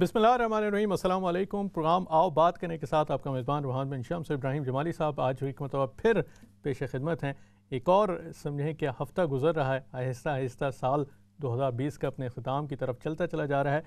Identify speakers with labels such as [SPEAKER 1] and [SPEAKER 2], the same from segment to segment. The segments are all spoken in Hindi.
[SPEAKER 1] बिसमीम प्रोग्राम आओ बात करने के साथ आपका मेज़बान रुहान बिन से इब्राहिम जमाली साहब आज एक मतलब फिर पेश खिदमत हैं एक और समझें कि हफ्ता गुजर रहा है आहिस्ता आहिस्ता साल 2020 का अपने अख्ताम की तरफ चलता चला जा रहा है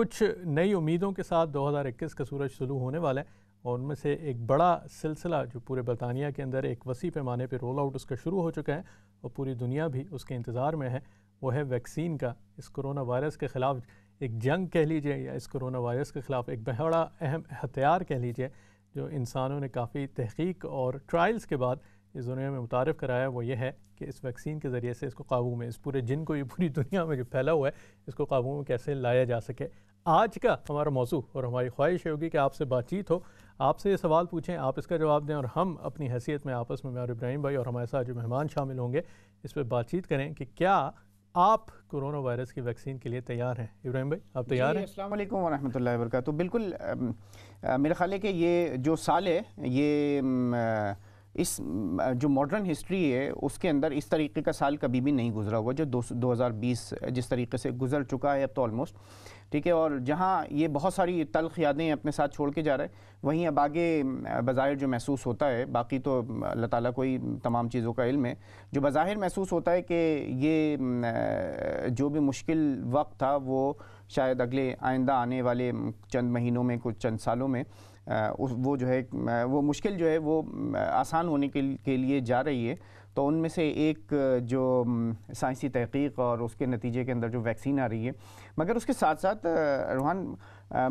[SPEAKER 1] कुछ नई उम्मीदों के साथ 2021 का सूरज शुरू होने वाला है और उनमें से एक बड़ा सिलसिला जो पूरे बरतानिया के अंदर एक वसी पैमाने पर रोल आउट उसका शुरू हो चुका है और पूरी दुनिया भी उसके इंतज़ार में है वो है वैक्सीन का इस करोना वायरस के ख़िलाफ़ एक जंग कह लीजिए या इस कोरोना वायरस के ख़िलाफ़ एक बड़ा अहम हथियार कह लीजिए जो इंसानों ने काफ़ी तहकीक और ट्रायल्स के बाद इस दुनिया में मुतारफ़ कराया वो ये है कि इस वैक्सीन के ज़रिए से इसको काबू में इस पूरे जिन को ये पूरी दुनिया में जो फैला हुआ है इसको काबू में कैसे लाया जा सके आज का हमारा मौजू और हमारी ख्वाहिश होगी कि आपसे बातचीत हो आपसे ये सवाल पूछें आप इसका जवाब दें और हम अपनी हैसियत में आपस में मैं और इब्राहिम भाई और हमारे साथ जो मेहमान शामिल होंगे इस पर बातचीत करें कि क्या आप कोरोना वायरस की वैक्सीन के लिए तैयार हैं इब्राहिम भाई आप तैयार हैं
[SPEAKER 2] अस्सलाम वालेकुम वरहमतुल्लाहि वरकत बिल्कुल मेरे ख्याल है कि ये जो साल है ये आ, इस जो मॉडर्न हिस्ट्री है उसके अंदर इस तरीके का साल कभी भी नहीं गुजरा हुआ जो दो, 2020 जिस तरीके से गुजर चुका है अब तो ऑलमोस्ट ठीक है और जहाँ ये बहुत सारी तलख यादें अपने साथ छोड़ के जा रहा है वहीं अब आगे बज़ाहिर जो महसूस होता है बाकी तो अल्लाह ताला को ही तमाम चीज़ों का इल्म है जो बाहिर महसूस होता है कि ये जो भी मुश्किल वक्त था वो शायद अगले आइंदा आने वाले चंद महीनों में कुछ चंद सालों में वो जो है वो मुश्किल जो है वो आसान होने के लिए जा रही है तो उनमें से एक जो साइंसी तहकीक और उसके नतीजे के अंदर जो वैक्सीन आ रही है मगर उसके साथ साथ रूहान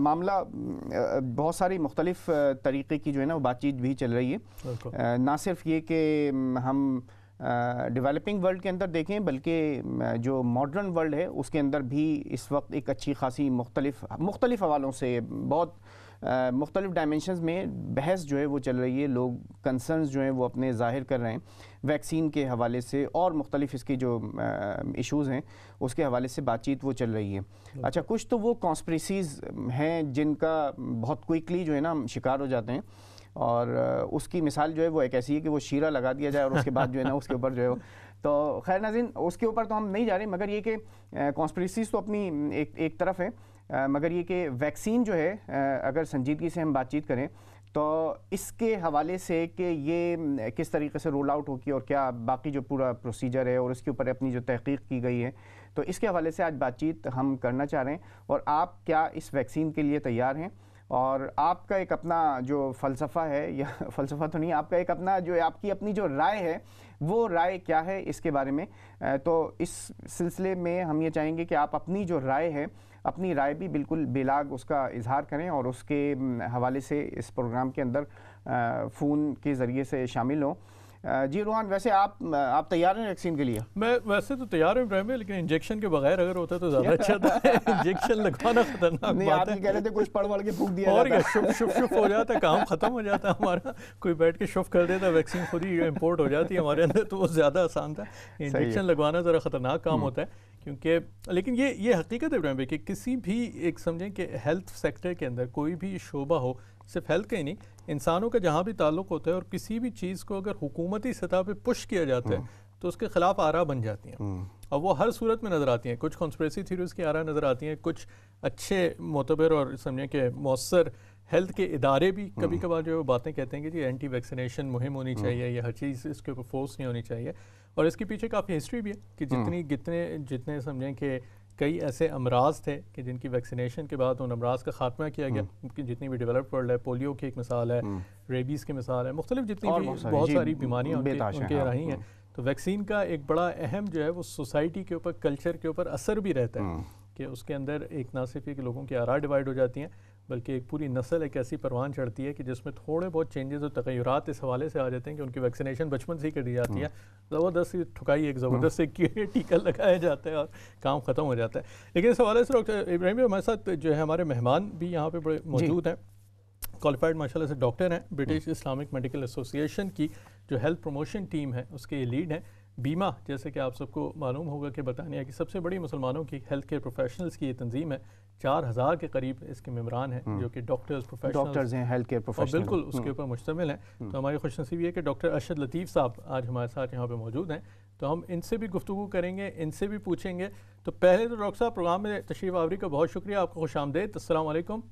[SPEAKER 2] मामला बहुत सारी मुख्तलिफ तरीके की जो है ना बातचीत भी चल रही है ना सिर्फ ये कि हम डेवलपिंग वर्ल्ड के अंदर देखें बल्कि जो मॉडर्न वर्ल्ड है उसके अंदर भी इस वक्त एक अच्छी खासी मुख्तलिफ मुख्तलिफ हवालों से बहुत मुख्तलिफ डायमेंशन में बहस जो है वो चल रही है लोग कंसर्न जो हैं वो अपने ज़ाहिर कर रहे हैं वैक्सीन के हवाले से और मुख्तलिफ इसकी जो इशूज़ हैं उसके हवाले से बातचीत वो चल रही है अच्छा कुछ तो वो कॉन्सप्रेसीज हैं जिनका बहुत क्विकली जो है ना शिकार हो जाते हैं और उसकी मिसाल जो है वो एक ऐसी है कि वो शीरा लगा दिया जाए और उसके बाद जो है ना उसके ऊपर जो है तो खैर नाजिन उसके ऊपर तो हम नहीं जा रहे मगर ये कि कॉन्सप्रेसीज तो अपनी एक एक तरफ है मगर ये कि वैक्सीन जो है अगर संजीदगी से हम बातचीत करें तो इसके हवाले से कि ये किस तरीके से रोल आउट होगी और क्या बाकी जो पूरा प्रोसीजर है और उसके ऊपर अपनी जो तहकीक की गई है तो इसके हवाले से आज बातचीत हम करना चाह रहे हैं और आप क्या इस वैक्सीन के लिए तैयार हैं और आपका एक अपना जो फ़लसफ़ा है या फ़लसफ़ा तो नहीं आपका एक अपना जो आपकी अपनी जो राय है वो राय क्या है इसके बारे में तो इस सिलसिले में हम ये चाहेंगे कि आप अपनी जो राय है अपनी राय भी बिल्कुल बेलाग उसका इजहार करें और उसके हवाले से इस प्रोग्राम के अंदर फ़ोन के ज़रिए से शामिल हों जी रोहान वैसे आप आप तैयार हैं वैक्सीन के लिए
[SPEAKER 1] मैं वैसे तो तैयार हूँ इब्राहिम लेकिन इंजेक्शन के बगैर अगर होता तो ज़्यादा अच्छा था इंजेक्शन लगवाना खतरनाक नहीं बात आप कह
[SPEAKER 2] रहे थे कुछ पढ़ वढ़ के फूक दिया और क्या शुभ शुभ शुभ हो जाता काम
[SPEAKER 1] ख़त्म हो जाता हमारा कोई बैठ के शुभ कर देता वैक्सीन खुद ही इम्पोर्ट हो जाती हमारे अंदर तो वो ज़्यादा आसान था इंजेक्शन लगवाना ज़रा ख़तरनाक काम हम्म। होता है क्योंकि लेकिन ये ये हकीकत है इब्राहिम भाई कि किसी भी एक समझें कि हेल्थ सेक्टर के अंदर कोई भी शोबा हो सिर्फ हेल्थ का ही नहीं इंसानों का जहाँ भी ताल्लुक होता है और किसी भी चीज़ को अगर हुकूमती सतह पर पुश किया जाता है हम्म। तो उसके खिलाफ आरा बन जाती
[SPEAKER 2] हैं और हम्म।
[SPEAKER 1] वो हर सूरत में नज़र आती हैं कुछ कॉन्सप्रेसी थीरीज की आरा नज़र आती हैं कुछ अच्छे मोतबर और समझें कि मौसर हेल्थ के इदारे भी हम्म। कभी कभार जो बातें कहते हैं कि जी एंटी वैक्सीनेशन मुहिम होनी चाहिए या हर चीज़ इसके ऊपर फोर्स नहीं होनी चाहिए और इसके पीछे काफ़ी हिस्ट्री भी है कि जितनी जितने जितने समझें कि कई ऐसे अमराज थे कि जिनकी वैक्सीनेशन के बाद उन अमराज का खात्मा किया गया हम्म। उनकी जितनी भी डेवलप वर्ल्ड है पोलियो की एक मिसाल है हम्म। रेबीज़ की मिसाल है मुख्तलिफ जितनी भी बहुत सारी बीमारियाँ उनके हाँ। रही हैं हम्म। तो वैक्सीन का एक बड़ा अहम जो है वो सोसाइटी के ऊपर कल्चर के ऊपर असर भी रहता है कि उसके अंदर एक ना सिर्फ एक लोगों की आरा डिवाइड हो जाती हैं बल्कि एक पूरी नस्ल एक ऐसी परवान चढ़ती है कि जिसमें थोड़े बहुत चेंजेस और तगैरत इस हवाले से आ जाते हैं कि उनकी वैक्सीनेशन बचपन से ही कर दी जाती है हम्म। ज़बरदस्त ठुकाई एक हम्म। ज़बरदस्त एक टीका लगाया जाता है और काम ख़त्म हो जाता है लेकिन इस हवाले से डॉक्टर इब्राहिम हमारे साथ जो है हमारे मेहमान भी यहाँ पर बड़े मौजूद हैं क्वालिफाइड माशाला से डॉक्टर हैं ब्रिटिश इस्लामिक मेडिकल एसोसिएशन की जो हेल्थ प्रमोशन टीम है उसके लीड हैं बीमा जैसे कि आप सबको मालूम होगा कि बरतानिया की सबसे बड़ी मुसलमानों की हेल्थ केयर प्रोफेशनल्स की ये तंजीम है चार हज़ार के करीब इसके मम्बरान हैं हम्म। जो कि डॉक्टर्स डॉक्टर्स हैं हेल्थ केयर प्रोफेशनल बिल्कुल हम्म। उसके ऊपर मुश्तमिल हैं हम्म। तो हमारी खुशनसीबी है कि डॉक्टर अरशद लतीफ़ साहब आज हमारे साथ यहाँ पे मौजूद हैं तो हम इनसे भी गुफ्तु करेंगे इनसे भी पूछेंगे तो पहले तो डॉक्टर साहब प्रोग्राम में तशरीफ़ आवरी का बहुत शुक्रिया आपको खुश आमदेद असलम
[SPEAKER 3] वालेकुम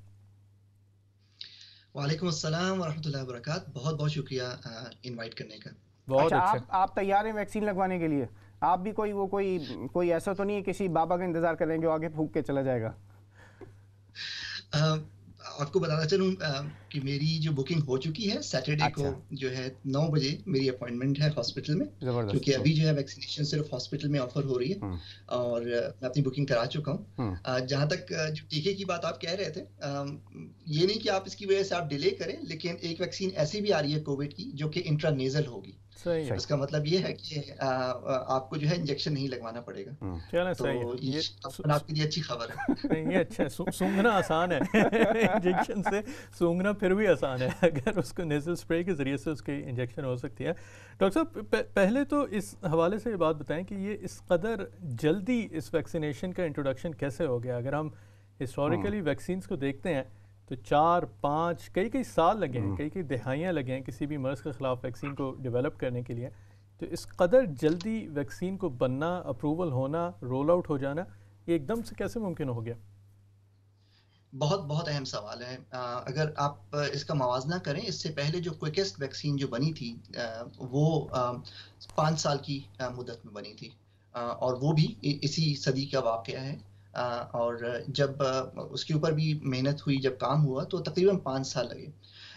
[SPEAKER 3] अस्सलाम वरहमतुल्लाहि वबरकात बहुत बहुत शुक्रिया इनवाइट करने का बहुत अच्छा, अच्छा। आप
[SPEAKER 2] आप तैयार हैं वैक्सीन लगवाने के लिए आप भी कोई वो कोई कोई ऐसा तो नहीं है किसी बाबा का इंतजार कर जो आगे फूक के चला जाएगा
[SPEAKER 3] आपको बताना चलूँ कि मेरी जो बुकिंग हो चुकी है सैटरडे को अच्छा। जो है नौ बजे मेरी अपॉइंटमेंट है हॉस्पिटल में
[SPEAKER 2] क्योंकि हम्म। अभी
[SPEAKER 3] जो है वैक्सीनेशन सिर्फ हॉस्पिटल में ऑफर हो रही है हम्म। और मैं अपनी बुकिंग करा चुका हूँ हम्म। जहाँ तक जो टीके की बात आप कह रहे थे ये नहीं कि आप इसकी वजह से आप डिले करें लेकिन एक वैक्सीन ऐसी भी आ रही है कोविड की जो कि इंट्रानेजल होगी सही है तो इसका मतलब ये है कि आपको जो है इंजेक्शन नहीं लगवाना पड़ेगा
[SPEAKER 1] चलो हम्म। तो सही है तो ये आपके लिए अच्छी खबर है ये अच्छा है सूंघना आसान है इंजेक्शन से सूंघना फिर भी आसान है अगर उसको नेजल स्प्रे के ज़रिए से उसकी इंजेक्शन हो सकती है डॉक्टर साहब पहले तो इस हवाले से ये बात बताएं कि ये इस कदर जल्दी इस वैक्सीनेशन का इंट्रोडक्शन कैसे हो गया अगर हम हिस्टोरिकली हम्म। वैक्सीन को देखते हैं तो चार पाँच कई कई साल लगे हैं हम्म। कई कई दहाइयाँ लगे हैं किसी भी मर्ज़ के ख़िलाफ़ वैक्सीन को डेवलप करने के लिए तो इस कदर जल्दी वैक्सीन को बनना अप्रूवल
[SPEAKER 3] होना रोल आउट हो जाना ये एकदम से कैसे मुमकिन हो गया बहुत बहुत अहम सवाल है आ, अगर आप इसका मुजना करें इससे पहले जो क्विकेस्ट वैक्सीन जो बनी थी आ, वो पाँच साल की आ, मुदत में बनी थी और वो भी इसी सदी का वाक़ है और जब उसके ऊपर भी मेहनत हुई जब काम हुआ तो तकरीबन पाँच साल लगे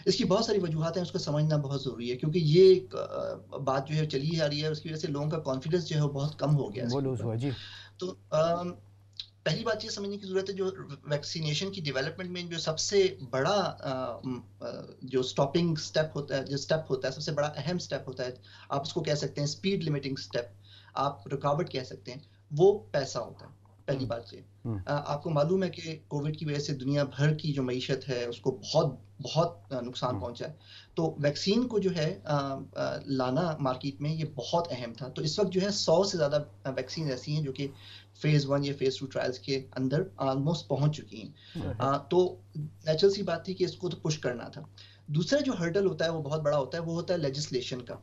[SPEAKER 3] इसकी बहुत सारी वजूहत हैं उसको समझना बहुत ज़रूरी है क्योंकि ये एक बात जो है चली आ रही है उसकी वजह से लोगों का कॉन्फिडेंस जो है बहुत कम हो गया हुआ जी तो आ, पहली बात ये समझने की ज़रूरत है जो वैक्सीनेशन की डेवलपमेंट में जो सबसे बड़ा जो स्टॉपिंग स्टेप होता है जो स्टेप होता है सबसे बड़ा अहम स्टेप होता है आप उसको कह सकते हैं स्पीड लिमिटिंग स्टेप आप रुकावट कह सकते हैं वो पैसा होता है पहली हम्म। बात से तो हम्म। आपको मालूम है कि कोविड की वजह से दुनिया भर की जो मीशत है उसको बहुत बहुत नुकसान हम्म। पहुंचा है तो वैक्सीन को जो है लाना मार्केट में ये बहुत अहम था तो इस वक्त जो है सौ से ज़्यादा वैक्सीन ऐसी हैं जो कि फेज़ वन या फेज़ टू ट्रायल्स के अंदर ऑलमोस्ट पहुंच चुकी
[SPEAKER 1] हैं अच्छा।
[SPEAKER 3] तो नेचुरल सी बात थी कि इसको तो पुश करना था दूसरा जो हर्डल होता है वो बहुत बड़ा होता है वो होता है लेजिस्लेशन का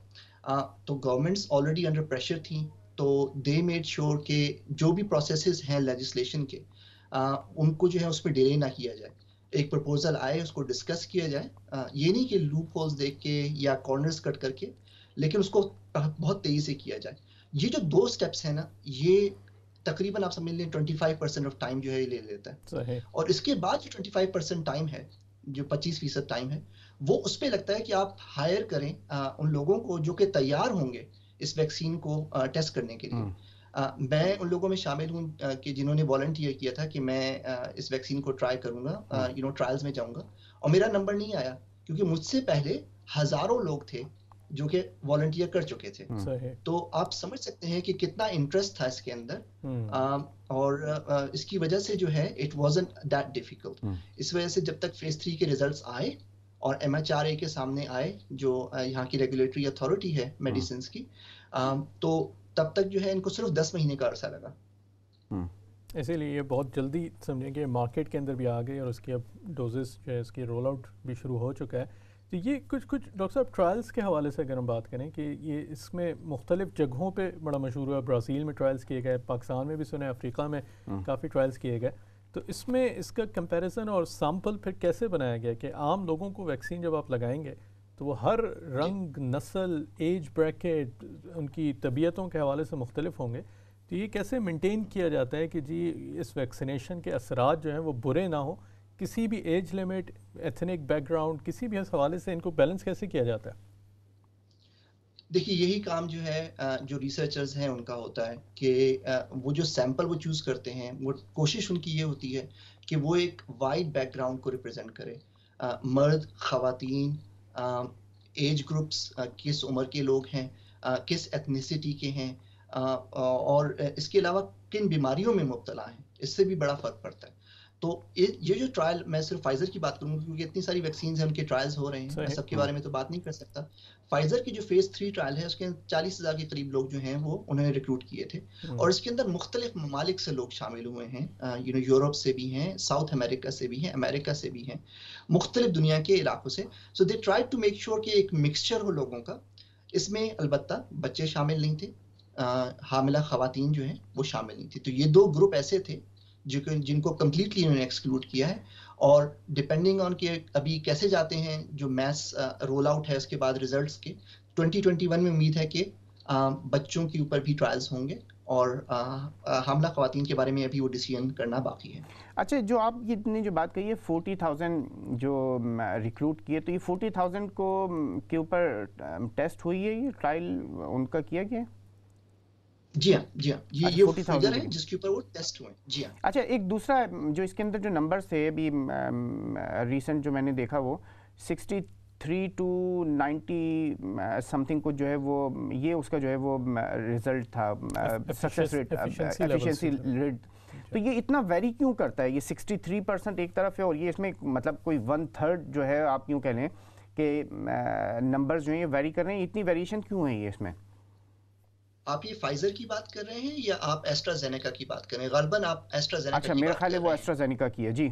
[SPEAKER 3] तो गवर्नमेंट्स ऑलरेडी अंडर प्रेशर थी तो दे मेड श्योर के जो भी प्रोसेस हैं लेजिस्लेशन के आ, उनको जो है उस पर डिले ना किया जाए एक प्रपोजल आए उसको डिस्कस किया जाए आ, ये नहीं कि लूप होल्स देख के या कॉर्नर्स कट करके लेकिन उसको बहुत तेज़ी से किया जाए ये जो दो स्टेप्स हैं ना ये तकरीबन आप समझ लें twenty five percent of time जो है ये ले लेता है, और इसके बाद जो ट्वेंटी फाइव परसेंट टाइम है जो पच्चीस फीसद टाइम है वो उस पर लगता है कि आप हायर करें आ, उन लोगों को जो कि तैयार होंगे इस वैक्सीन को टेस्ट करने के लिए Uh, मैं उन लोगों में शामिल हूँ कि जिन्होंने वॉलंटियर किया था कि मैं uh, इस वैक्सीन को ट्राई करूंगा यू नो ट्रायल्स में जाऊंगा और मेरा नंबर नहीं आया क्योंकि मुझसे पहले हजारों लोग थे जो कि वॉलंटियर कर चुके थे हम्म। तो आप समझ सकते हैं कि कितना इंटरेस्ट था इसके अंदर हम्म। और इसकी वजह से जो है इट वॉज दैट डिफिकल्ट इस वजह से जब तक फेज थ्री के रिजल्ट आए और एम के सामने आए जो यहाँ की रेगुलेटरी अथॉरिटी है मेडिसिन की Um, तो तब तक जो है इनको सिर्फ दस महीने का अरसा लगा
[SPEAKER 2] हम्म।
[SPEAKER 1] इसीलिए ये बहुत जल्दी समझें कि मार्केट के अंदर भी आ गई और उसके अब डोजेस जो है इसकी रोल आउट भी शुरू हो चुका है तो ये कुछ कुछ डॉक्टर साहब ट्रायल्स के हवाले से अगर हम बात करें कि ये इसमें मुख्तलिफ जगहों पे बड़ा मशहूर हुआ ब्राज़ील में ट्रायल्स किए गए पाकिस्तान में भी सुने अफ्रीका में हम्म। काफ़ी ट्रायल्स किए गए तो इसमें इसका कंपेरिज़न और सैम्पल फिर कैसे बनाया गया कि आम लोगों को वैक्सीन जब आप लगाएंगे तो वो हर रंग नस्ल एज ब्रैकेट उनकी तबीयतों के हवाले से मुख्तलिफ होंगे तो ये कैसे मेंटेन किया जाता है कि जी इस वैक्सीनेशन के असरा जो हैं वो बुरे ना हों किसी भी एज लिमिट एथनिक बैकग्राउंड किसी भी हवाले से इनको बैलेंस कैसे किया जाता है
[SPEAKER 3] देखिए यही काम जो है जो रिसर्चर्स हैं उनका होता है कि वो जो सैंपल वो चूज़ करते हैं वो कोशिश उनकी ये होती है कि वो एक वाइड बैकग्राउंड को रिप्रेजेंट करें मर्द खातन एज ग्रुप्स किस उम्र के लोग हैं किस एथनिसिटी के हैं और इसके अलावा किन बीमारियों में मुबतला है इससे भी बड़ा फ़र्क पड़ता है तो ये जो ट्रायल मैं सिर्फ फाइजर की बात करूंगा क्योंकि इतनी सारी वैक्सीन है उनके ट्रायल्स हो रहे हैं सबके बारे में तो बात नहीं कर सकता फाइजर की जो फेज थ्री ट्रायल है उसके चालीस हजार के करीब लोग जो हैं वो उन्होंने रिक्रूट किए थे हम्म। और इसके अंदर मुख्तलिफ ममालिक से लोग शामिल हुए हैं यू नो यूरोप से भी हैं साउथ अमेरिका से भी हैं अमेरिका से भी हैं मुख्तलिफ दुनिया के इलाकों से so they try to make sure कि एक मिक्सचर हो लोगों का इसमें अलबत् बच्चे शामिल नहीं थे हामिला खातन जो हैं वो शामिल नहीं थी तो ये दो ग्रुप ऐसे थे जो जिनको कम्प्लीटली इन्होंने एक्सक्लूड किया है और डिपेंडिंग ऑन कि अभी कैसे जाते हैं जो मैथ्स रोल आउट है उसके बाद रिजल्ट्स के 2021 में उम्मीद है कि बच्चों के ऊपर भी ट्रायल्स होंगे और हमला खातन के बारे में अभी वो डिसीजन करना बाकी है अच्छा जो आप ये जो बात कही है
[SPEAKER 2] फोर्टी थाउजेंड जो रिक्रूट किए तो ये फोर्टी थाउजेंड को के ऊपर टेस्ट हुई है ये ट्रायल उनका किया गया
[SPEAKER 3] जी हाँ, जी हाँ, ये अच्छा, जिसके ऊपर वो टेस्ट हुए जी हाँ।
[SPEAKER 2] अच्छा एक दूसरा जो इसके अंदर देखा वो टू समथिंग जो है वो ये उसका जो है वो रिजल्ट था सक्सेस रेट एफिशिएंसी रेट तो ये इतना वेरी क्यों करता है ये थ्री परसेंट एक तरफ है और ये इसमें मतलब कोई वन थर्ड जो है आप यूँ कह लें कि नंबर्स जो है ये वेरी कर रहे हैं इतनी वेरिएशन क्यों है ये इसमें
[SPEAKER 3] आप ये फाइजर की बात कर रहे हैं या आप एस्ट्राजेनेका की बात कर रहे हैं गलबन आप एस्ट्राजेनेका अच्छा मेरा
[SPEAKER 2] ख्याल है वो एस्ट्राजेनेका की है जी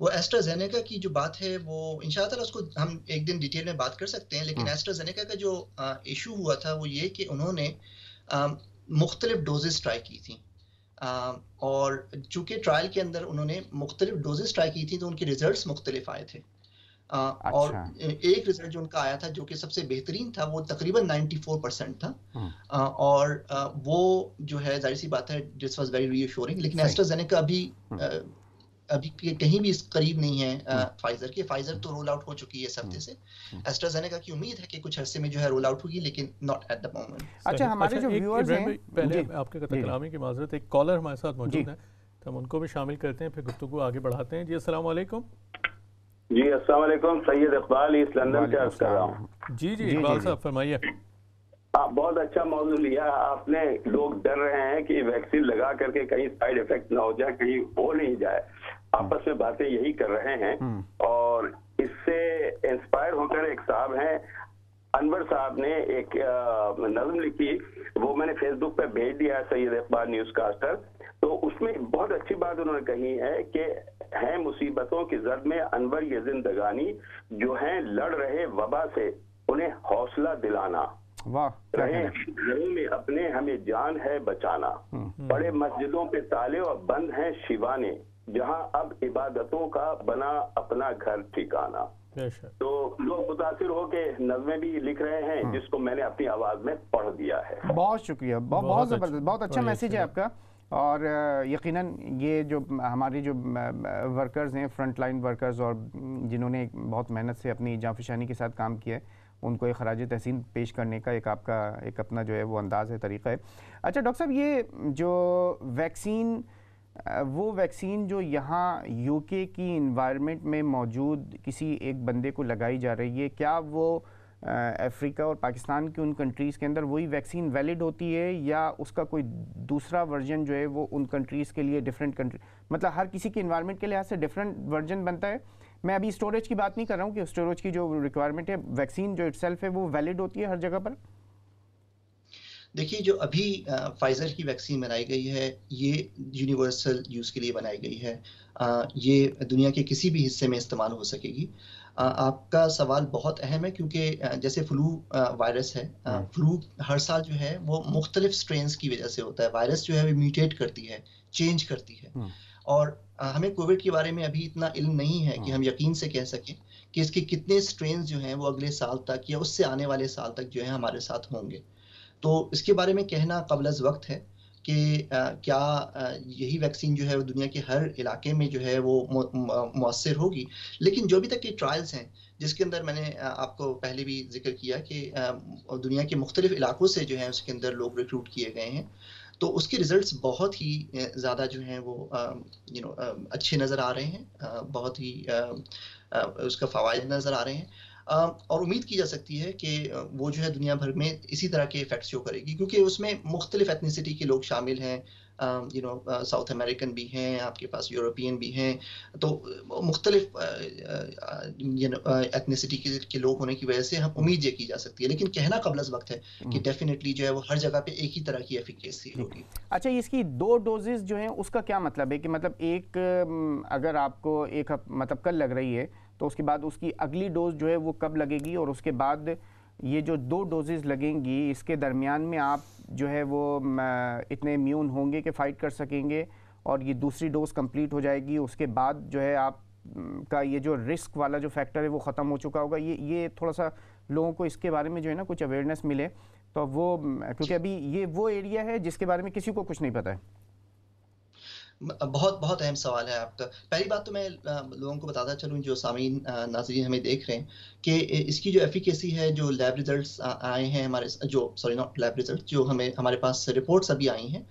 [SPEAKER 3] वो एस्ट्राजेनेका की जो बात है वो इन उसको हम एक दिन डिटेल में बात कर सकते हैं लेकिन एस्ट्राजेनेका हम्म। का जो इशू हुआ था वो ये कि उन्होंने मुख्तलिफ डोजेस ट्राई की थी आ, और चूंकि ट्रायल के अंदर उन्होंने मुख्तलिफ डोजेज ट्राई की थी तो उनके रिजल्ट मुख्तलिफ आए थे अच्छा। और एक रिजल्ट जो उनका आया था जो कि सबसे बेहतरीन था वो तकरीबन 94 परसेंट था हम्म। और वो जो है जाहिर सी बात है दिस वाज वेरी रीअश्योरिंग लेकिन एस्ट्राजेनेका अभी हम्म। अभी कहीं भी इस करीब नहीं है फाइजर हम्म। के फाइजर तो रोल आउट हो चुकी है इस हफ्ते से एस्ट्राजेनेका की उम्मीद है कि कुछ अरसे में जो है रोल आउट होगी लेकिन नॉट एट द मोमेंट अच्छा हमारे अच्छा, जो व्यूअर्स हैं पहले आपके
[SPEAKER 1] कतलामी की माजरत एक कॉलर हमारे साथ मौजूद है तो हम उनको भी शामिल करते हैं फिर गुफ्तगू आगे बढ़ाते हैं जी अस्सलाम वालेकुम
[SPEAKER 4] जी अस्सलाम सैयद इकबाल ईस्ट लंदन से अर्ज कर रहा हूँ
[SPEAKER 1] जी जी इकबाल साहब फरमाइए आप हाँ, बहुत अच्छा मौजूद लिया आपने लोग डर रहे
[SPEAKER 5] हैं कि वैक्सीन लगा करके कहीं साइड इफेक्ट ना हो जाए कहीं हो नहीं जाए आपस में बातें यही कर रहे हैं हम्म। और इससे इंस्पायर होकर एक साहब हैं अनवर साहब ने एक नज्म लिखी वो मैंने फेसबुक पे भेज दिया है सैयद इकबाल न्यूज कास्टर तो उसमें बहुत अच्छी बात उन्होंने कही है कि है मुसीबतों की जद में अनवर ये जिंदगानी जो हैं लड़ रहे वबा से
[SPEAKER 4] उन्हें हौसला दिलाना
[SPEAKER 2] वाह रहे
[SPEAKER 4] घरों में अपने हमें जान है बचाना हम्म। हम्म। बड़े मस्जिदों पे ताले और बंद हैं शिवाने जहां अब इबादतों का बना अपना घर ठिकाना तो लोग मुतासर हो के नजमें
[SPEAKER 5] भी लिख रहे हैं हम्म। जिसको मैंने अपनी आवाज में पढ़ दिया है
[SPEAKER 2] बहुत शुक्रिया बहुत बहुत जबरदस्त बहुत अच्छा मैसेज है आपका और यकीनन ये जो हमारे जो वर्कर्स हैं फ्रंट लाइन वर्कर्स और जिन्होंने बहुत मेहनत से अपनी जाफिशानी के साथ काम किया है उनको एक खराज तहसीन पेश करने का एक आपका एक अपना जो है वो अंदाज़ है तरीका है अच्छा डॉक्टर साहब ये जो वैक्सीन वो वैक्सीन जो यहाँ यूके की इन्वायरमेंट में मौजूद किसी एक बंदे को लगाई जा रही है क्या वो अफ्रीका और पाकिस्तान की उन कंट्रीज़ के अंदर वही वैक्सीन वैलिड होती है या उसका कोई दूसरा वर्जन जो है वो उन कंट्रीज़ के लिए डिफरेंट कंट्री मतलब हर किसी के इन्वायरमेंट के लिहाज से डिफरेंट वर्जन बनता है मैं अभी स्टोरेज की बात नहीं कर रहा हूँ कि स्टोरेज की जो रिक्वायरमेंट है वैक्सीन जो इट है वो वैलिड होती है हर जगह पर
[SPEAKER 3] देखिए जो अभी फाइज़र की वैक्सीन बनाई गई है ये यूनिवर्सल यूज़ के लिए बनाई गई है आ, ये दुनिया के किसी भी हिस्से में इस्तेमाल हो सकेगी आपका सवाल बहुत अहम है क्योंकि जैसे फ्लू वायरस है हाँ। फ्लू हर साल जो है वो मुख्तलिफ स्ट्रेन की वजह से होता है वायरस जो है वो म्यूटेट करती है चेंज करती है हम्म। और हमें कोविड के बारे में अभी इतना इल्म नहीं है कि हाँ। हम यकीन से कह सकें कि इसके कितने स्ट्रेन जो हैं वो अगले साल तक या उससे आने वाले साल तक जो है हमारे साथ होंगे तो इसके बारे में कहना कबलज वक्त है कि क्या यही वैक्सीन जो है वो दुनिया के हर इलाके में जो है वो मौसर होगी लेकिन जो भी तक ये ट्रायल्स हैं जिसके अंदर मैंने आपको पहले भी जिक्र किया कि दुनिया के मुख्तलिफ इलाकों से जो है उसके अंदर लोग रिक्रूट किए गए हैं तो उसके रिजल्ट्स बहुत ही ज़्यादा जो हैं वो यू नो अच्छे नज़र आ रहे हैं बहुत ही उसका फ़वाद नज़र आ रहे हैं और उम्मीद की जा सकती है कि वो जो है दुनिया भर में इसी तरह के इफेक्ट शो करेगी क्योंकि उसमें मुख्तलिफ एथनीसिटी के लोग शामिल हैं यू नो साउथ अमेरिकन भी हैं आपके पास यूरोपियन भी हैं तो मुख्तलिफ एथनीसिटी के, के लोग होने की वजह से हम उम्मीद ये की जा सकती है लेकिन कहना कबलस वक्त है कि डेफिनेटली हम्म। जो है वो हर जगह पे एक ही तरह की एफिकेसी होगी
[SPEAKER 2] अच्छा इसकी दो डोजेज जो हैं उसका क्या मतलब है कि मतलब एक अगर आपको एक मतलब कल लग रही है तो उसके बाद उसकी अगली डोज जो है वो कब लगेगी और उसके बाद ये जो दो डोजेज लगेंगी इसके दरमियान में आप जो है वो इतने इम्यून होंगे कि फ़ाइट कर सकेंगे और ये दूसरी डोज कंप्लीट हो जाएगी उसके बाद जो है आप का ये जो रिस्क वाला जो फैक्टर है वो ख़त्म हो चुका होगा ये ये थोड़ा सा लोगों को इसके बारे में जो है ना कुछ अवेयरनेस मिले तो वो क्योंकि अभी ये वो एरिया है जिसके बारे में किसी को
[SPEAKER 3] कुछ नहीं पता है बहुत बहुत अहम सवाल है आपका पहली बात तो मैं लोगों को बताता चलूँ जो सामीन नाजरीन हमें देख रहे हैं कि इसकी जो एफिकेसी है जो लैब रिजल्ट्स आए हैं हमारे जो सॉरी नॉट लैब रिजल्ट जो हमें हमारे पास रिपोर्ट्स अभी आई हैं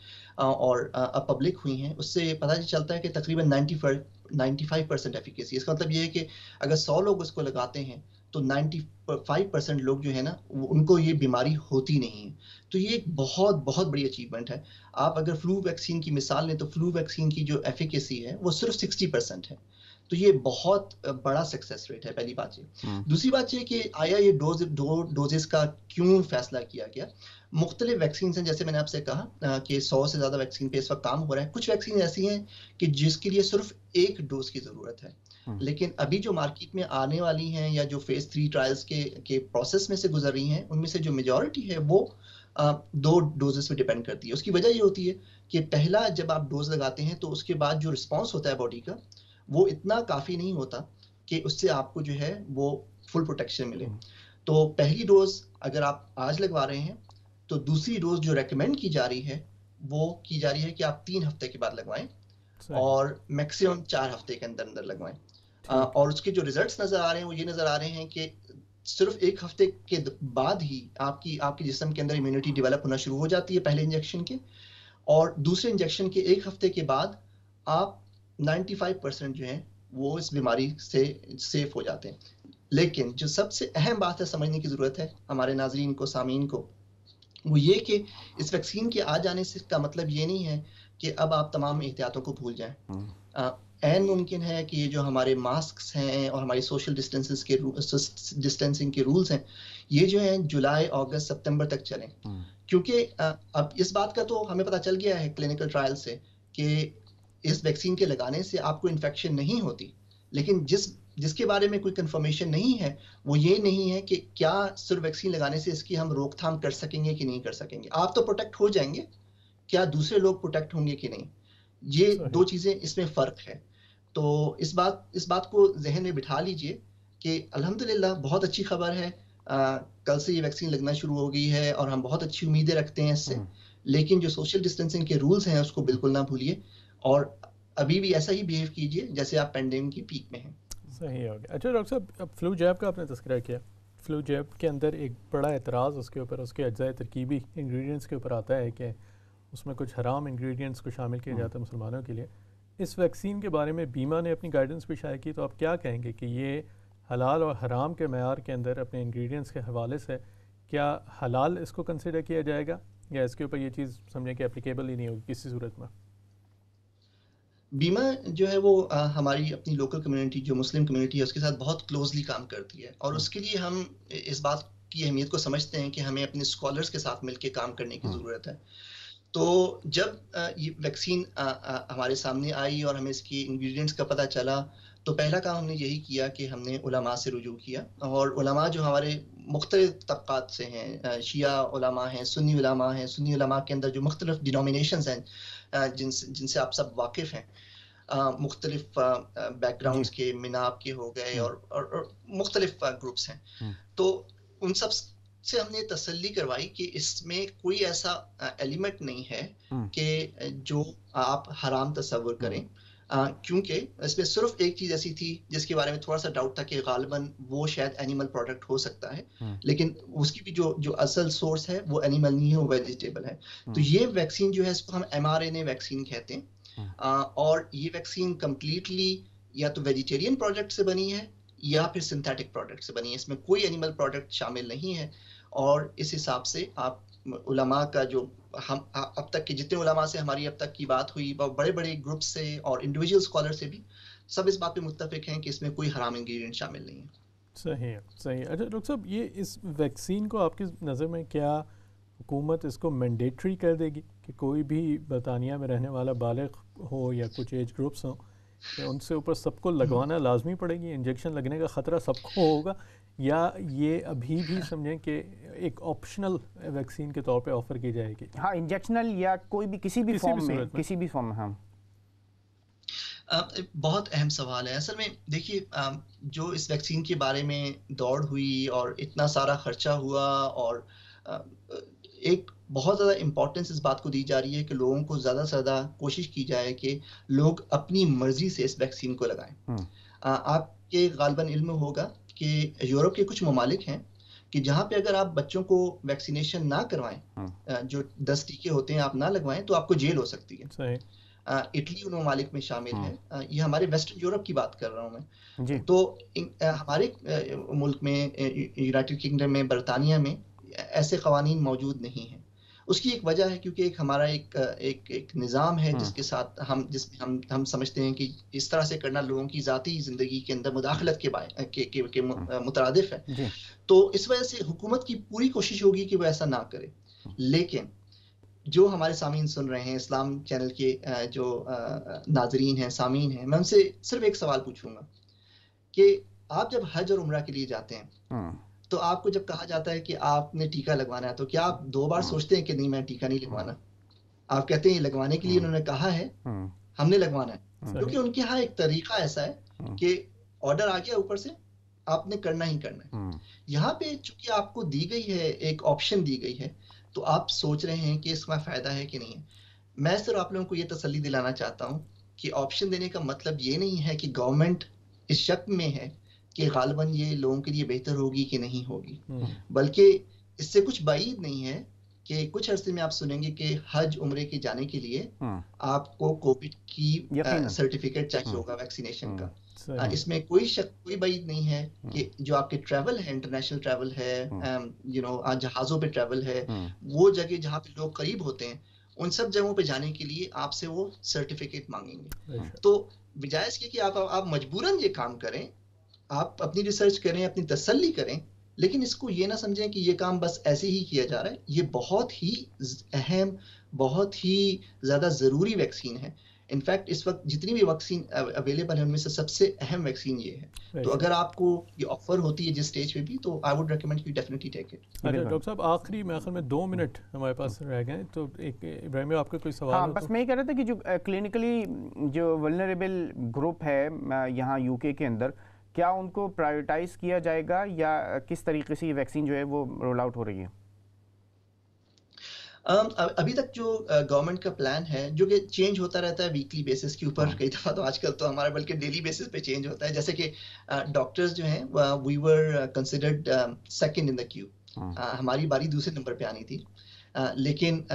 [SPEAKER 3] और अब पब्लिक हुई हैं उससे पता चलता है कि तकरीबन ninety ninety five percent efficacy इसका मतलब ये है कि अगर सौ लोग उसको लगाते हैं तो 95 परसेंट लोग जो है ना उनको ये बीमारी होती नहीं तो ये एक बहुत बहुत बड़ी अचीवमेंट है आप अगर फ्लू वैक्सीन की मिसाल लें तो फ्लू वैक्सीन की जो एफिकेसी है वो सिर्फ 60 परसेंट है तो ये बहुत बड़ा सक्सेस रेट है पहली बात ये हम्म। दूसरी बात ये कि आया ये डोज डो, डोजेस का क्यों फैसला किया गया मुख्तलिफ वैक्सीन हैं जैसे मैंने आपसे कहा कि सौ से ज़्यादा वैक्सीन पे इस वक्त काम हो रहा है कुछ वैक्सीन ऐसी हैं कि जिसके लिए सिर्फ एक डोज की ज़रूरत है हम्म। लेकिन अभी जो मार्केट में आने वाली हैं या जो फेज थ्री ट्रायल्स के के प्रोसेस में से गुजर रही हैं उनमें से जो मेजोरिटी है वो आ, दो डोजेस पे डिपेंड करती है उसकी वजह ये होती है कि पहला जब आप डोज लगाते हैं तो उसके बाद जो रिस्पॉन्स होता है बॉडी का वो इतना काफ़ी नहीं होता कि उससे आपको जो है वो फुल प्रोटेक्शन मिले हम्म। तो पहली डोज अगर आप आज लगवा रहे हैं तो दूसरी डोज जो रेकमेंड की जा रही है वो की जा रही है कि आप तीन हफ्ते के बाद लगवाएं और मैक्सिमम चार हफ्ते के अंदर अंदर लगवाएं और उसके जो रिजल्ट्स नजर आ रहे हैं वो ये नजर आ रहे हैं कि सिर्फ एक हफ्ते के बाद ही आपकी आपके जिसम के अंदर इम्यूनिटी डेवलप होना शुरू हो जाती है पहले इंजेक्शन के और दूसरे इंजेक्शन के एक हफ्ते के बाद आप 95 परसेंट जो है वो इस बीमारी से सेफ हो जाते हैं लेकिन जो सबसे अहम बात है समझने की ज़रूरत है हमारे नाजरीन को सामीन को वो ये कि इस वैक्सीन के आ जाने से का मतलब ये नहीं है कि अब आप तमाम एहतियातों को भूल जाएं
[SPEAKER 4] हम्म।
[SPEAKER 3] एन मुमकिन है कि ये जो हमारे मास्क हैं और हमारी सोशल डिस्टेंसेस के डिस्टेंसिंग के रूल्स हैं ये जो है जुलाई अगस्त सितंबर तक चलें hmm. क्योंकि अब इस बात का तो हमें पता चल गया है क्लिनिकल ट्रायल से कि इस वैक्सीन के लगाने से आपको इन्फेक्शन नहीं होती लेकिन जिस जिसके बारे में कोई कंफर्मेशन नहीं है वो ये नहीं है कि क्या सिर्फ वैक्सीन लगाने से इसकी हम रोकथाम कर सकेंगे कि नहीं कर सकेंगे आप तो प्रोटेक्ट हो जाएंगे क्या दूसरे लोग प्रोटेक्ट होंगे कि नहीं ये दो चीज़ें इसमें फ़र्क है तो इस बात इस बात को जहन में बिठा लीजिए कि अलहमदिल्ला बहुत अच्छी खबर है आ, कल से ये वैक्सीन लगना शुरू हो गई है और हम बहुत अच्छी उम्मीदें रखते हैं इससे हम्म। लेकिन जो सोशल डिस्टेंसिंग के रूल्स हैं उसको बिल्कुल ना भूलिए और अभी भी ऐसा ही बिहेव कीजिए जैसे आप पेंडेमिक की पीक में हैं
[SPEAKER 1] सही हो गया अच्छा डॉक्टर साहब अब फ्लू जैब का आपने तस्करा किया फ्लू जैब के अंदर एक बड़ा एतराज़ उसके ऊपर उसके अज्जा तरकीबी इंग्रेडिएंट्स के ऊपर आता है कि उसमें कुछ हराम इंग्रेडिएंट्स को शामिल किया हम्म। जाता है मुसलमानों के लिए इस वैक्सीन के बारे में बीमा ने अपनी गाइडेंस भी शायद की तो आप क्या कहेंगे कि ये हलाल और हराम के मैार के अंदर अपने इंग्रेडिएंट्स के हवाले से क्या हलाल इसको कंसिडर किया जाएगा या इसके ऊपर ये चीज़ समझें कि एप्लीकेबल ही नहीं
[SPEAKER 3] होगी किसी सूरत में बीमा जो है वो आ, हमारी अपनी लोकल कम्युनिटी जो मुस्लिम कम्युनिटी है उसके साथ बहुत क्लोजली काम करती है और हम्म। उसके लिए हम इस बात की अहमियत को समझते हैं कि हमें अपने स्कॉलर्स के साथ मिलकर काम करने की हम्म। ज़रूरत है तो जब ये वैक्सीन हमारे सामने आई और हमें इसकी इंग्रेडिएंट्स का पता चला तो पहला काम हमने यही किया कि हमने उलमा से रुजू किया और उलमा जो हमारे मुख्तल तबक़ात से हैं शिया उलमा हैं सुन्नी उलमा हैं सुन्नी उलमा के अंदर जो मुख्तलिफ डिनोमिनेशन हैं जिनसे जिनसे आप सब वाकिफ़ हैं मुख्तलिफ बैकग्राउंड्स के मिनाब के हो गए और, और, और मुख्तलिफ ग्रुप्स हैं हम्म। तो उन सब से हमने तसल्ली करवाई कि इसमें कोई ऐसा एलिमेंट नहीं है हम्म। कि जो आप हराम तस्वर करें हम्म। क्योंकि इसमें सिर्फ एक चीज ऐसी थी जिसके बारे में थोड़ा सा डाउट था कि गालबन वो शायद एनिमल प्रोडक्ट हो सकता है हम्म। लेकिन उसकी भी जो जो असल सोर्स है वो एनिमल नहीं है वो वेजिटेबल है तो ये वैक्सीन जो है इसको हम एम वैक्सीन कहते हैं और ये वैक्सीन कम्प्लीटली या तो वेजिटेरियन प्रोडक्ट से बनी है या फिर सिंथेटिक प्रोडक्ट से बनी है इसमें कोई एनिमल प्रोडक्ट शामिल नहीं है और इस हिसाब से आप उलमा का जो हम अब तक के जितने उलमा से हमारी अब तक की बात हुई बड़े बड़े ग्रुप से और इंडिविजुअल स्कॉलर से भी सब इस बात पे मुतफिक हैं कि इसमें कोई हराम इंग्रीडियंट शामिल नहीं है
[SPEAKER 1] सही है सही है अच्छा डॉक्टर साहब ये इस वैक्सीन को आपकी नज़र में क्या हुकूमत इसको मैंडेटरी कर देगी कि कोई भी बरतानिया में रहने वाला बालग हो या कुछ एज ग्रुप्स हों उनसे ऊपर सबको लगवाना हम्म। लाजमी पड़ेगी इंजेक्शन लगने का ख़तरा सबको होगा या ये अभी भी समझें कि एक ऑप्शनल वैक्सीन के तौर पे ऑफर की जाएगी हाँ इंजेक्शनल या कोई भी किसी
[SPEAKER 3] भी फॉर्म में, किसी
[SPEAKER 2] भी फॉर्म में हम
[SPEAKER 3] हाँ। बहुत अहम सवाल है असल में देखिए जो इस वैक्सीन के बारे में दौड़ हुई और इतना सारा खर्चा हुआ और एक बहुत ज़्यादा इम्पोर्टेंस इस बात को दी जा रही है कि लोगों को ज़्यादा से ज़्यादा कोशिश की जाए कि लोग अपनी मर्जी से इस वैक्सीन को लगाएं हम्म। आपके गालबन इल्म होगा कि यूरोप के कुछ ममालिक हैं कि जहाँ पे अगर आप बच्चों को वैक्सीनेशन ना करवाएं हाँ। जो दस टीके होते हैं आप ना लगवाएं तो आपको जेल हो सकती है इटली उन ममालिक में शामिल हाँ। है ये हमारे वेस्टर्न यूरोप की बात कर रहा हूँ मैं तो हमारे मुल्क में यूनाइटेड किंगडम में बरतानिया में ऐसे कवानीन मौजूद नहीं है उसकी एक वजह है क्योंकि एक हमारा एक एक एक निज़ाम है हम्म। जिसके साथ हम जिस हम हम समझते हैं कि इस तरह से करना लोगों की ज़ाती ज़िंदगी के अंदर मुदाखलत के बाय के, के, के हम्म। मुतरदफ है तो इस वजह से हुकूमत की पूरी कोशिश होगी कि वह ऐसा ना करे हम्म। लेकिन जो हमारे सामीन सुन रहे हैं इस्लाम चैनल के जो नाजरीन हैं सामीन हैं मैं उनसे सिर्फ एक सवाल पूछूंगा कि आप जब हज और उम्र के लिए जाते हैं तो आपको जब कहा जाता है कि आपने टीका लगवाना है तो क्या आप दो बार हाँ। सोचते हैं कि नहीं मैं टीका नहीं लगवाना हाँ। आप कहते हैं लगवाने के लिए उन्होंने हाँ। कहा है हमने लगवाना है क्योंकि उनके यहाँ एक तरीका ऐसा है कि ऑर्डर आ गया ऊपर से आपने करना ही करना है यहाँ पे चूंकि आपको दी गई है एक ऑप्शन दी गई है तो आप सोच रहे हैं कि इसमें फायदा है कि नहीं है मैं सिर्फ आप लोगों को यह तसली दिलाना चाहता हूँ कि ऑप्शन देने का मतलब ये नहीं है कि गवर्नमेंट इस शक में है कि गालबन ये लोगों के लिए बेहतर होगी कि नहीं होगी हम्म। बल्कि इससे कुछ बाईद नहीं है कि कुछ अरसे में आप सुनेंगे कि हज उम्र के जाने के लिए हाँ। आपको कोविड की सर्टिफिकेट चाहिए हाँ। होगा वैक्सीनेशन हम्म। का इसमें कोई शक कोई बाईद नहीं है हाँ। कि जो आपके ट्रैवल है इंटरनेशनल ट्रैवल है यू नो जहाज़ों पे ट्रैवल है वो जगह जहाँ पे लोग करीब होते हैं उन सब जगहों पे जाने के लिए आपसे वो सर्टिफिकेट मांगेंगे अच्छा। तो बजाय इसके कि आप आप मजबूरन ये काम करें आप अपनी रिसर्च करें अपनी तसल्ली करें लेकिन इसको ये ना समझें कि ये काम बस ऐसे ही किया जा रहा है ये बहुत ही अहम बहुत ही ज़्यादा ज़रूरी वैक्सीन है इनफैक्ट इस वक्त जितनी भी वैक्सीन अवेलेबल है उनमें से सबसे अहम वैक्सीन ये है तो अगर आपको ये ऑफर होती है जिस स्टेज पे भी तो I would recommend you definitely take it doctor
[SPEAKER 1] साहब आखिरी में आखिर में दो मिनट हमारे पास रह गए तो एक इब्राहिम आपका कोई सवाल हाँ, बस तो? मैं
[SPEAKER 2] ये कह रहा था कि जो क्लिनिकली जो वलनरेबल ग्रुप है यहाँ यूके के अंदर क्या उनको प्रायोरिटाइज किया जाएगा या किस तरीके से ये वैक्सीन जो है वो रोल आउट हो रही है
[SPEAKER 3] अभी तक जो गवर्नमेंट का प्लान है जो कि चेंज होता रहता है वीकली बेसिस के ऊपर हाँ। कई दफ़ा तो आजकल तो हमारा बल्कि डेली बेसिस पे चेंज होता है जैसे कि डॉक्टर्स जो हैं we were considered second in the queue हमारी बारी दूसरे नंबर पे आनी थी लेकिन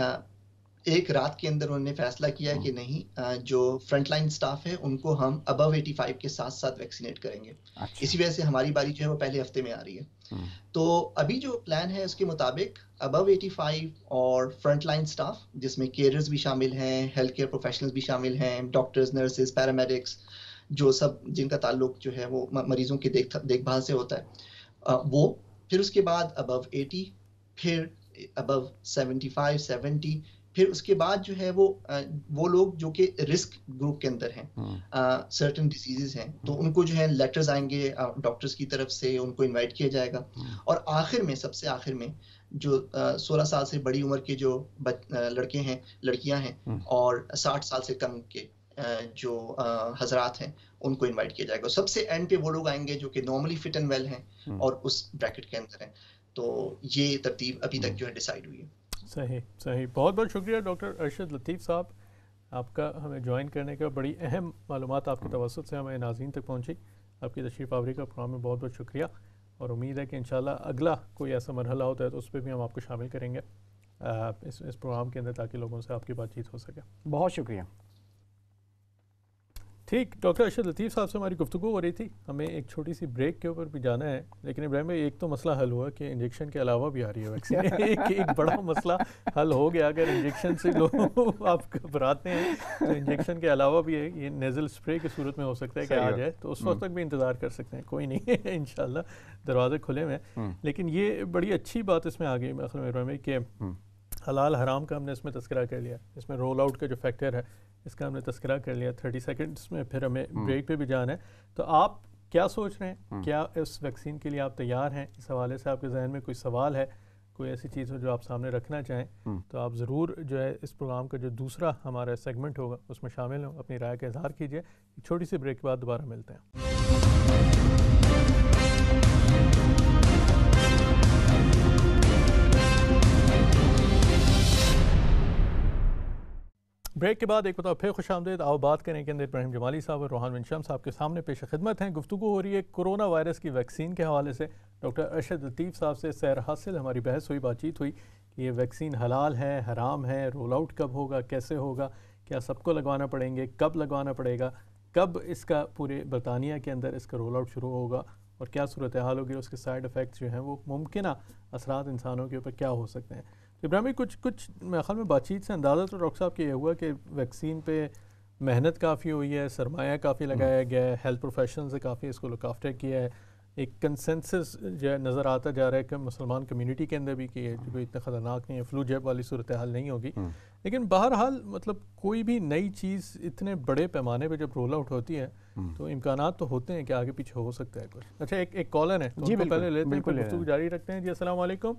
[SPEAKER 3] एक रात के अंदर उन्होंने फैसला किया कि हाँ। नहीं जो फ्रंटलाइन स्टाफ है उनको हम अबव 85 के साथ साथ वैक्सीनेट करेंगे अच्छा। इसी वजह से हमारी बारी जो है वो पहले हफ्ते में आ रही है हाँ। तो अभी जो प्लान है उसके मुताबिक अबव 85 और फ्रंटलाइन स्टाफ जिसमें केयरर्स भी शामिल हैं हेल्थ केयर प्रोफेशनल्स भी शामिल हैं डॉक्टर्स नर्सेज पैरामेडिक्स जो सब जिनका ताल्लुक जो है वो मरीजों की देख देखभाल से होता है वो फिर उसके बाद अबव एटी फिर अबव सेवेंटी फाइव सेवेंटी फिर उसके बाद जो है वो वो लोग जो कि रिस्क ग्रुप के अंदर हैं सर्टन हाँ। डिजीजेज हैं तो उनको जो है लेटर्स आएंगे डॉक्टर्स की तरफ से उनको इनवाइट किया जाएगा हाँ। और आखिर में सबसे आखिर में जो सोलह साल से बड़ी उम्र के जो लड़के हैं लड़कियां हैं हाँ। और साठ साल से कम के जो हजरात हैं उनको इनवाइट किया जाएगा सबसे एंड पे वो लोग आएंगे जो कि नॉर्मली फिट एंड वेल हैं और उस ब्रैकेट के अंदर हैं तो ये तरतीब अभी तक जो है डिसाइड हुई है
[SPEAKER 1] सही सही बहुत बहुत शुक्रिया डॉक्टर अरशद लतीफ़ साहब आपका हमें ज्वाइन करने का बड़ी अहम मालूम आपके हम्म। तवसत से हमें नाजीन तक पहुँची आपकी तशरीफ़ आवरी का प्रोग्राम में बहुत बहुत शुक्रिया और उम्मीद है कि इन अगला कोई ऐसा मरहला होता है तो उस पर भी हम आपको शामिल करेंगे इस इस प्रोग्राम के अंदर ताकि लोगों से आपकी बातचीत हो सके बहुत शुक्रिया ठीक डॉक्टर तो अरशद लतीफ़ साहब से हमारी गुफ्तु हो रही थी हमें एक छोटी सी ब्रेक के ऊपर भी जाना है लेकिन इब्राहिम भाई एक तो मसला हल हुआ कि इंजेक्शन के अलावा भी आ रही है वैक्सीन एक एक बड़ा मसला हल हो गया अगर इंजेक्शन से लोग आप घबराते हैं तो इंजेक्शन के अलावा भी ये नेज़ल स्प्रे की सूरत में हो सकता है कि आ जाए तो उस हम्म। वक्त तक भी इंतज़ार कर सकते हैं कोई नहीं है इन दरवाज़े खुले हुए हैं हम्म। लेकिन ये बड़ी अच्छी बात इसमें आ गई असल इब्राहिम भाई कि हम्म। हलाल हराम का हमने इसमें तस्करा कर लिया इसमें रोल आउट का जो फैक्टर है इसका हमने तस्करा कर लिया थर्टी सेकेंड्स में फिर हमें ब्रेक हम्म। पे भी जाना है तो आप क्या सोच रहे हैं हम्म। क्या इस वैक्सीन के लिए आप तैयार हैं इस हवाले से आपके जहन में कोई सवाल है कोई ऐसी चीज़ हो जो आप सामने रखना चाहें हम्म। तो आप ज़रूर जो है इस प्रोग्राम का जो दूसरा हमारा सेगमेंट होगा उसमें शामिल हो अपनी राय का इजहार कीजिए छोटी सी ब्रेक के बाद दोबारा मिलते हैं ब्रेक के बाद एक बताओ फिर खुश आमदेद आओ बात करें के अंदर इब्राहिम जमाली साहब और रोहान बिन साहब के सामने पेश खिदमत हैं गुफ्तु हो रही है कोरोना वायरस की वैक्सीन के हवाले से डॉक्टर अरशद लतीफ़ साहब से सैर हासिल हमारी बहस हुई बातचीत हुई कि ये वैक्सीन हलाल है हराम है रोल आउट कब होगा कैसे होगा क्या सबको लगवाना पड़ेंगे कब लगवाना पड़ेगा कब इसका पूरे बरतानिया के अंदर इसका रोल आउट शुरू होगा और क्या सूरत हाल होगी उसके साइड इफ़ेक्ट्स जो हैं वो मुमकिन असरा इंसानों के ऊपर क्या हो सकते हैं इब्राहिम कुछ कुछ मेरे ख्याल में बातचीत से अंदाज़ा तो डॉक्टर साहब का यह हुआ कि वैक्सीन पे मेहनत काफ़ी हुई है सरमाया काफ़ी हम्म। लगाया गया है हेल्थ प्रोफेशन से काफ़ी इसको लुक किया है एक कंसेंसस जो है नज़र आता जा रहा है कि मुसलमान कम्युनिटी के अंदर भी कि ये कोई इतना ख़तरनाक नहीं है फ्लू जेब वाली सूरत हाल नहीं होगी हम्म। लेकिन बहरहाल मतलब कोई भी नई चीज़ इतने बड़े पैमाने पर जब रोल आउट होती है हम्म। तो इम्कान तो होते हैं कि आगे पीछे हो सकता है कुछ अच्छा एक एक कॉलर है तो जी पहले लेते हैं जारी रखते हैं जी असलम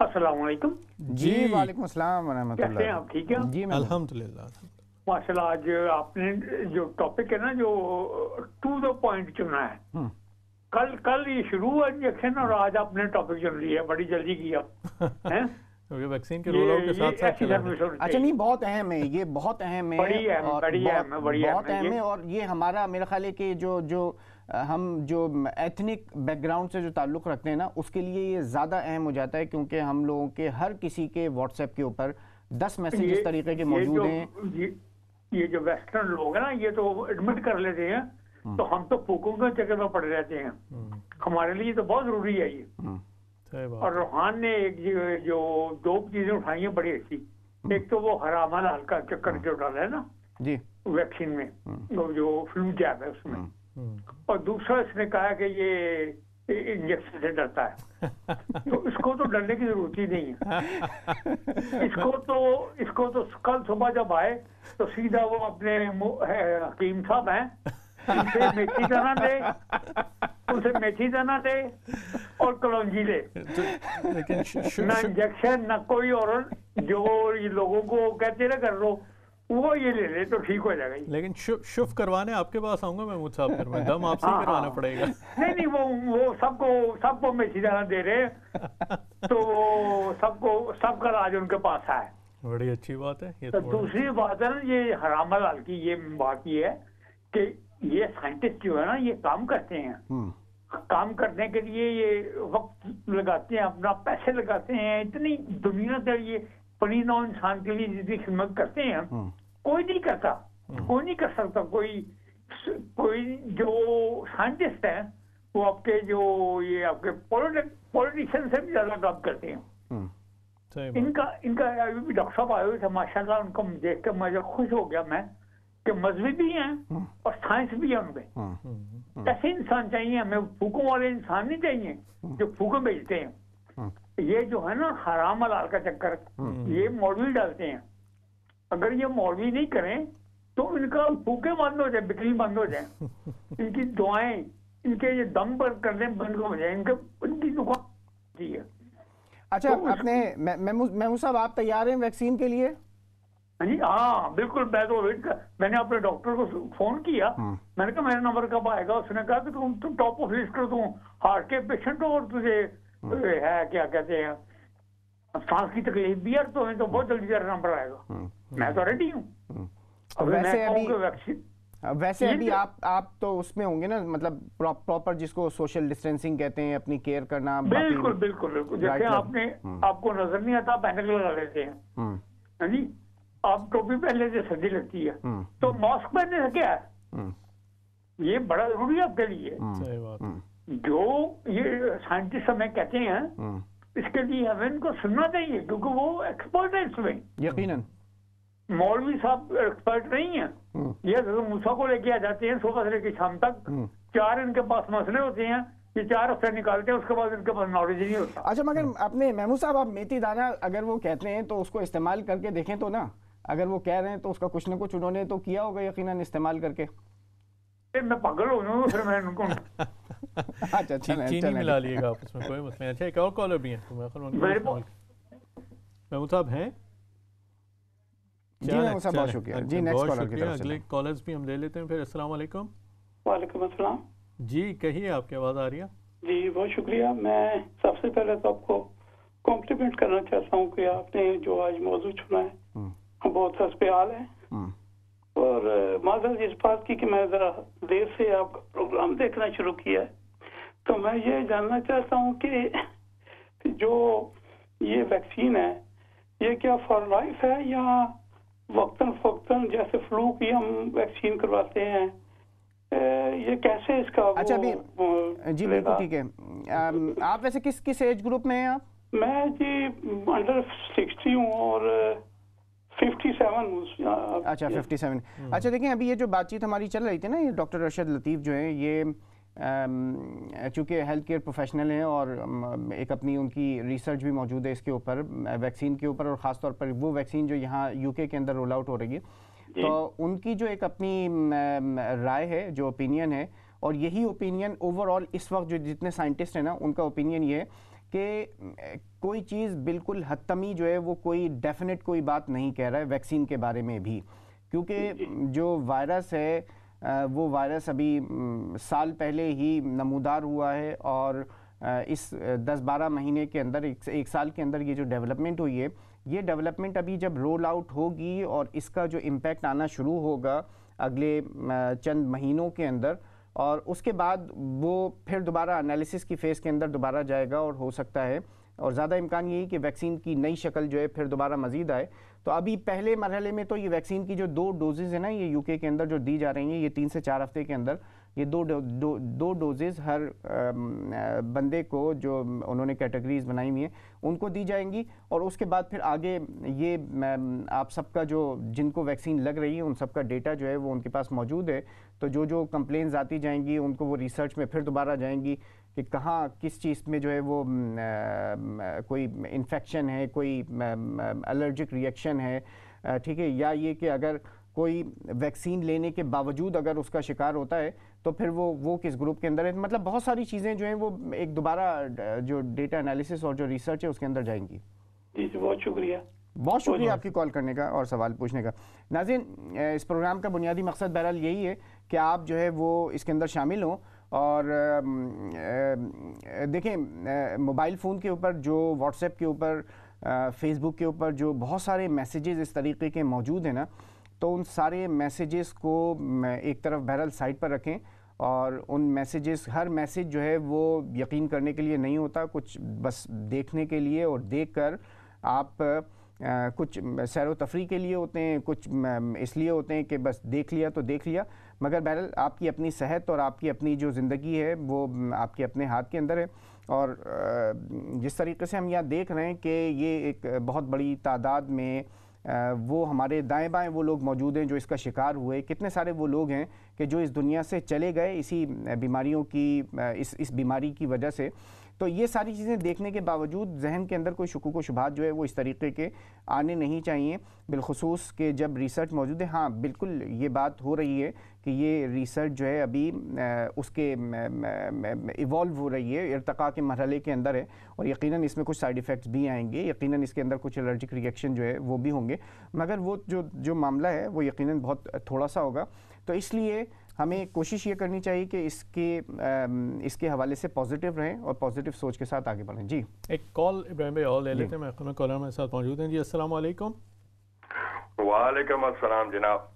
[SPEAKER 1] असलम जी वालेकुम
[SPEAKER 2] अस्सलाम कैसे हैं आप ठीक है जी
[SPEAKER 5] अल्हम्दुलिल्लाह आज आपने जो टॉपिक है ना जो टू द पॉइंट चुना है हम्म। कल कल ये शुरू हुआ इंजेक्शन और आज आपने टॉपिक चुन लिया बड़ी जल्दी
[SPEAKER 1] किया है वैक्सीन तो के रोल के साथ साथ अच्छा नहीं
[SPEAKER 2] बहुत अहम है ये बहुत अहम है बड़ी अहम बड़ी अहम है अहम है और ये हमारा मेरे ख्याल है कि जो जो हम जो एथनिक बैकग्राउंड से जो ताल्लुक़ रखते हैं ना उसके लिए ये ज़्यादा अहम हो जाता है क्योंकि हम लोगों के हर किसी के व्हाट्सएप के ऊपर दस मैसेज इस तरीके के मौजूद हैं
[SPEAKER 5] ये, जो वेस्टर्न लोग हैं ना ये तो एडमिट कर लेते हैं हम्म। तो हम तो फूकों के चक्कर में पड़ रहते हैं हम्म। हमारे लिए तो बहुत ज़रूरी है ये
[SPEAKER 1] हम्म। और
[SPEAKER 5] रूहान ने एक जो दो चीज़ें उठाई हैं बड़ी अच्छी एक तो वो हरामा लाल का चक्कर जो डाला है ना जी वैक्सीन में जो फ्लू जैब है उसमें हम्म। और दूसरा इसने कहा कि ये इंजेक्शन से डरता है तो इसको तो डरने की जरूरत ही नहीं है इसको तो इसको तो कल सुबह जब आए तो सीधा वो अपने हकीम साहब हैं उनसे मेथी दाना दे उनसे मेथी दाना दे और कलौजी दे तो ना इंजेक्शन ना कोई और जो ये लोगों को कहते ना कर लो
[SPEAKER 1] वो ये ले ले तो ठीक हो जाएगा लेकिन शुभ करवाने आपके पास आऊंगा मैं मुझसे फिर मैं दम हाँ, आपसे हाँ, करवाना हाँ। पड़ेगा नहीं नहीं वो वो सबको सबको मैं सीधा दे रहे
[SPEAKER 5] तो सबको सबका राज उनके पास है
[SPEAKER 1] बड़ी अच्छी बात है ये तो दूसरी
[SPEAKER 5] बात है ना ये हरामा लाल की ये बात ये है कि ये साइंटिस्ट जो है ना ये काम करते हैं
[SPEAKER 4] हम्म।
[SPEAKER 5] काम करने के लिए ये वक्त लगाते हैं अपना पैसे लगाते हैं इतनी दुनिया का ये पनीना इंसान के लिए जितनी खिदमत करते हैं हम्म। कोई नहीं करता हम्म। कोई नहीं कर सकता कोई कोई जो साइंटिस्ट है वो आपके जो ये आपके पॉलिटिशियन से भी ज्यादा काम करते हैं
[SPEAKER 1] हम्म। इनका
[SPEAKER 5] इनका अभी भी डॉक्टर साहब आए हुए थे माशाला उनको देख कर मजा खुश हो गया मैं कि मजहबी भी हैं और साइंस भी है
[SPEAKER 4] उनके
[SPEAKER 5] ऐसे इंसान चाहिए हमें फूकों वाले इंसान नहीं चाहिए जो फूकों बेचते हैं ये जो है ना हराम हलाल का चक्कर हम्म। ये मौलवी डालते हैं अगर ये मौलवी नहीं करें तो इनका भूखे बंद हो जाए बिक्री बंद हो जाए इनकी दुआएं इनके ये दम पर करने बंद हो जाए इनके इनकी दुकान होती है अच्छा तो आपने
[SPEAKER 2] महमूद साहब आप तैयार हैं वैक्सीन के लिए हाँ जी हाँ
[SPEAKER 5] बिल्कुल मैं तो वेट कर मैंने अपने डॉक्टर को फोन किया हाँ। मैंने कहा मेरा नंबर कब आएगा उसने कहा कि तुम तुम टॉप ऑफ लिस्ट कर तुम हार्ट के पेशेंट हो और तुझे हम्म। है क्या कहते हैं
[SPEAKER 2] सांस की तकलीफ भी तो है तो हम्म। बहुत जल्दी हम्म।
[SPEAKER 5] मैं तो रेडी हूँ
[SPEAKER 2] वैसे वैक्सीन वैसे अभी आप आप तो उसमें होंगे ना मतलब प्रॉपर जिसको सोशल डिस्टेंसिंग कहते हैं अपनी केयर करना बिल्कुल
[SPEAKER 5] बिल्कुल बिल्कुल जैसे आपने आपको नजर नहीं आता बैनर लगा लेते हैं हाँ जी आप टोपी पहन लेते सर्दी लगती है तो मास्क पहनने से क्या है ये बड़ा जरूरी है आपके लिए सही बात साइंटिस्ट हमें कहते हैं
[SPEAKER 2] हम्म।
[SPEAKER 5] इसके लिए हमें इनको सुनना चाहिए क्योंकि वो एक्सपर्ट है इसमें यकीन मौलवी साहब एक्सपर्ट नहीं है
[SPEAKER 1] हम्म।
[SPEAKER 5] ये मूसा को लेके आ जाते हैं सुबह से लेके शाम तक हम्म। चार इनके पास मसले होते हैं ये चार निकालते हैं उसके बाद इनके पास नॉलेज नहीं होता
[SPEAKER 2] अच्छा मगर अपने महमूद साहब आप मेथी दाना अगर वो कहते हैं तो उसको इस्तेमाल करके देखें तो ना अगर वो कह रहे हैं तो उसका कुछ ना कुछ उन्होंने तो किया होगा यकीन इस्तेमाल करके मैं पागल हो जाऊँ फिर मैं उनको
[SPEAKER 1] अच्छा, अच्छा, अच्छा चीनी मिला लिएगा आपस में कोई मसला अच्छा एक और कॉलर भी हैं तो महमूद साहब हैं जी महमूद साहब बहुत शुक्रिया अच्छा, जी नेक्स्ट कॉलर की तरफ अगले कॉलर्स भी हम ले लेते हैं फिर अस्सलाम वालेकुम वालेकुम अस्सलाम जी कहिए आपकी आवाज़ आ रही है
[SPEAKER 5] जी बहुत शुक्रिया मैं सबसे पहले तो आपको कॉम्प्लीमेंट करना चाहता हूँ कि आपने जो आज मौजूद चुना है हम्म। बहुत हंस है हम्म। और माजल इस बात की कि मैं ज़रा देर से आपका प्रोग्राम देखना शुरू किया है तो मैं ये जानना चाहता हूँ कि जो ये वैक्सीन है ये क्या फॉर लाइफ है या वक्तन फक्तन
[SPEAKER 2] जैसे फ्लू की हम वैक्सीन करवाते हैं ये कैसे इसका अच्छा अभी जी बिल्कुल ठीक है आप वैसे किस किस एज ग्रुप में हैं आप मैं जी अंडर सिक्सटी हूँ और 57 अच्छा 57 hmm. अच्छा देखें अभी ये जो बातचीत हमारी चल रही थी ना ये डॉक्टर रशद लतीफ़ जो हैं ये चूँकि हेल्थ केयर प्रोफेशनल हैं और एक अपनी उनकी रिसर्च भी मौजूद है इसके ऊपर वैक्सीन के ऊपर और ख़ास तौर पर वो वैक्सीन जो यहाँ यूके के अंदर रोल आउट हो रही है तो उनकी जो एक अपनी राय है जो ओपिनियन है और यही ओपिनियन ओवरऑल इस वक्त जो जितने साइंटिस्ट हैं ना उनका ओपिनियन ये है कि कोई चीज़ बिल्कुल हतमी जो है वो कोई डेफिनेट कोई बात नहीं कह रहा है वैक्सीन के बारे में भी क्योंकि जो वायरस है वो वायरस अभी साल पहले ही नमूदार हुआ है और इस 10-12 महीने के अंदर एक, एक साल के अंदर ये जो डेवलपमेंट हुई है ये डेवलपमेंट अभी जब रोल आउट होगी और इसका जो इम्पेक्ट आना शुरू होगा अगले चंद महीनों के अंदर और उसके बाद वो फिर दोबारा एनालिसिस की फ़ेज़ के अंदर दोबारा जाएगा और हो सकता है और ज़्यादा इम्कान यही कि वैक्सीन की नई शक्ल जो है फिर दोबारा मजीद आए तो अभी पहले मरहले में तो ये वैक्सीन की जो दो डोजेज़ हैं ना ये यूके के अंदर जो दी जा रही हैं ये तीन से चार हफ्ते के अंदर ये दो दो, दो, डोजेज़ हर बंदे को जो उन्होंने कैटेगरीज बनाई हुई हैं उनको दी जाएंगी और उसके बाद फिर आगे ये आप सबका जो जिनको वैक्सीन लग रही है उन सबका डेटा जो है वो उनके पास मौजूद है तो जो जो कंप्लेंस आती जाएंगी उनको वो रिसर्च में फिर दोबारा जाएंगी कि कहाँ किस चीज़ में जो है वो आ, कोई इन्फेक्शन है कोई एलर्जिक रिएक्शन है ठीक है या ये कि अगर कोई वैक्सीन लेने के बावजूद अगर उसका शिकार होता है तो फिर वो वो किस ग्रुप के अंदर है मतलब बहुत सारी चीज़ें जो हैं वो एक दोबारा जो डेटा एनालिसिस और जो रिसर्च है उसके अंदर जाएंगी
[SPEAKER 5] जी जी बहुत शुक्रिया
[SPEAKER 2] बहुत शुक्रिया आपकी कॉल करने का और सवाल पूछने का नाजिन इस प्रोग्राम का बुनियादी मकसद बहरहाल यही है कि आप जो है वो इसके अंदर शामिल हों और देखें मोबाइल फ़ोन के ऊपर जो व्हाट्सएप के ऊपर फेसबुक के ऊपर जो बहुत सारे मैसेजेस इस तरीके के मौजूद हैं ना तो उन सारे मैसेजेस को एक तरफ बहरहाल साइट पर रखें और उन मैसेजेस हर मैसेज जो है वो यकीन करने के लिए नहीं होता कुछ बस देखने के लिए और देख कर आप आ, कुछ सैर तफरी के लिए होते हैं कुछ इसलिए होते हैं कि बस देख लिया तो देख लिया मगर बहरल आपकी अपनी सेहत और आपकी अपनी जो ज़िंदगी है वो आपके अपने हाथ के अंदर है और जिस तरीके से हम यहाँ देख रहे हैं कि ये एक बहुत बड़ी तादाद में वो हमारे दाएं बाएं वो लोग मौजूद हैं जो इसका शिकार हुए कितने सारे वो लोग हैं कि जो इस दुनिया से चले गए इसी बीमारियों की इस इस बीमारी की वजह से तो ये सारी चीज़ें देखने के बावजूद जहन के अंदर कोई शकुक व शुभात जो है वो इस तरीके के आने नहीं चाहिए बिलखसूस के जब रिसर्च मौजूद है हाँ बिल्कुल ये बात हो रही है कि ये रिसर्च जो है अभी उसके इवॉल्व हो रही है इरतका के मरहले के अंदर है और यकीनन इसमें कुछ साइड इफ़ेक्ट्स भी आएंगे यकीनन इसके अंदर कुछ एलर्जिक रिएक्शन जो है वो भी होंगे मगर वो जो जो मामला है वो यकीनन बहुत थोड़ा सा होगा तो इसलिए हमें कोशिश ये करनी चाहिए कि इसके इसके हवाले से पॉजिटिव रहें और पॉजिटिव सोच के साथ आगे बढ़ें जी
[SPEAKER 1] एक कॉल इब्राहिम भाई और ले लेते हैं कॉलर मेरे साथ मौजूद हैं जी अस्सलाम वालेकुम
[SPEAKER 4] वालेकुम जनाब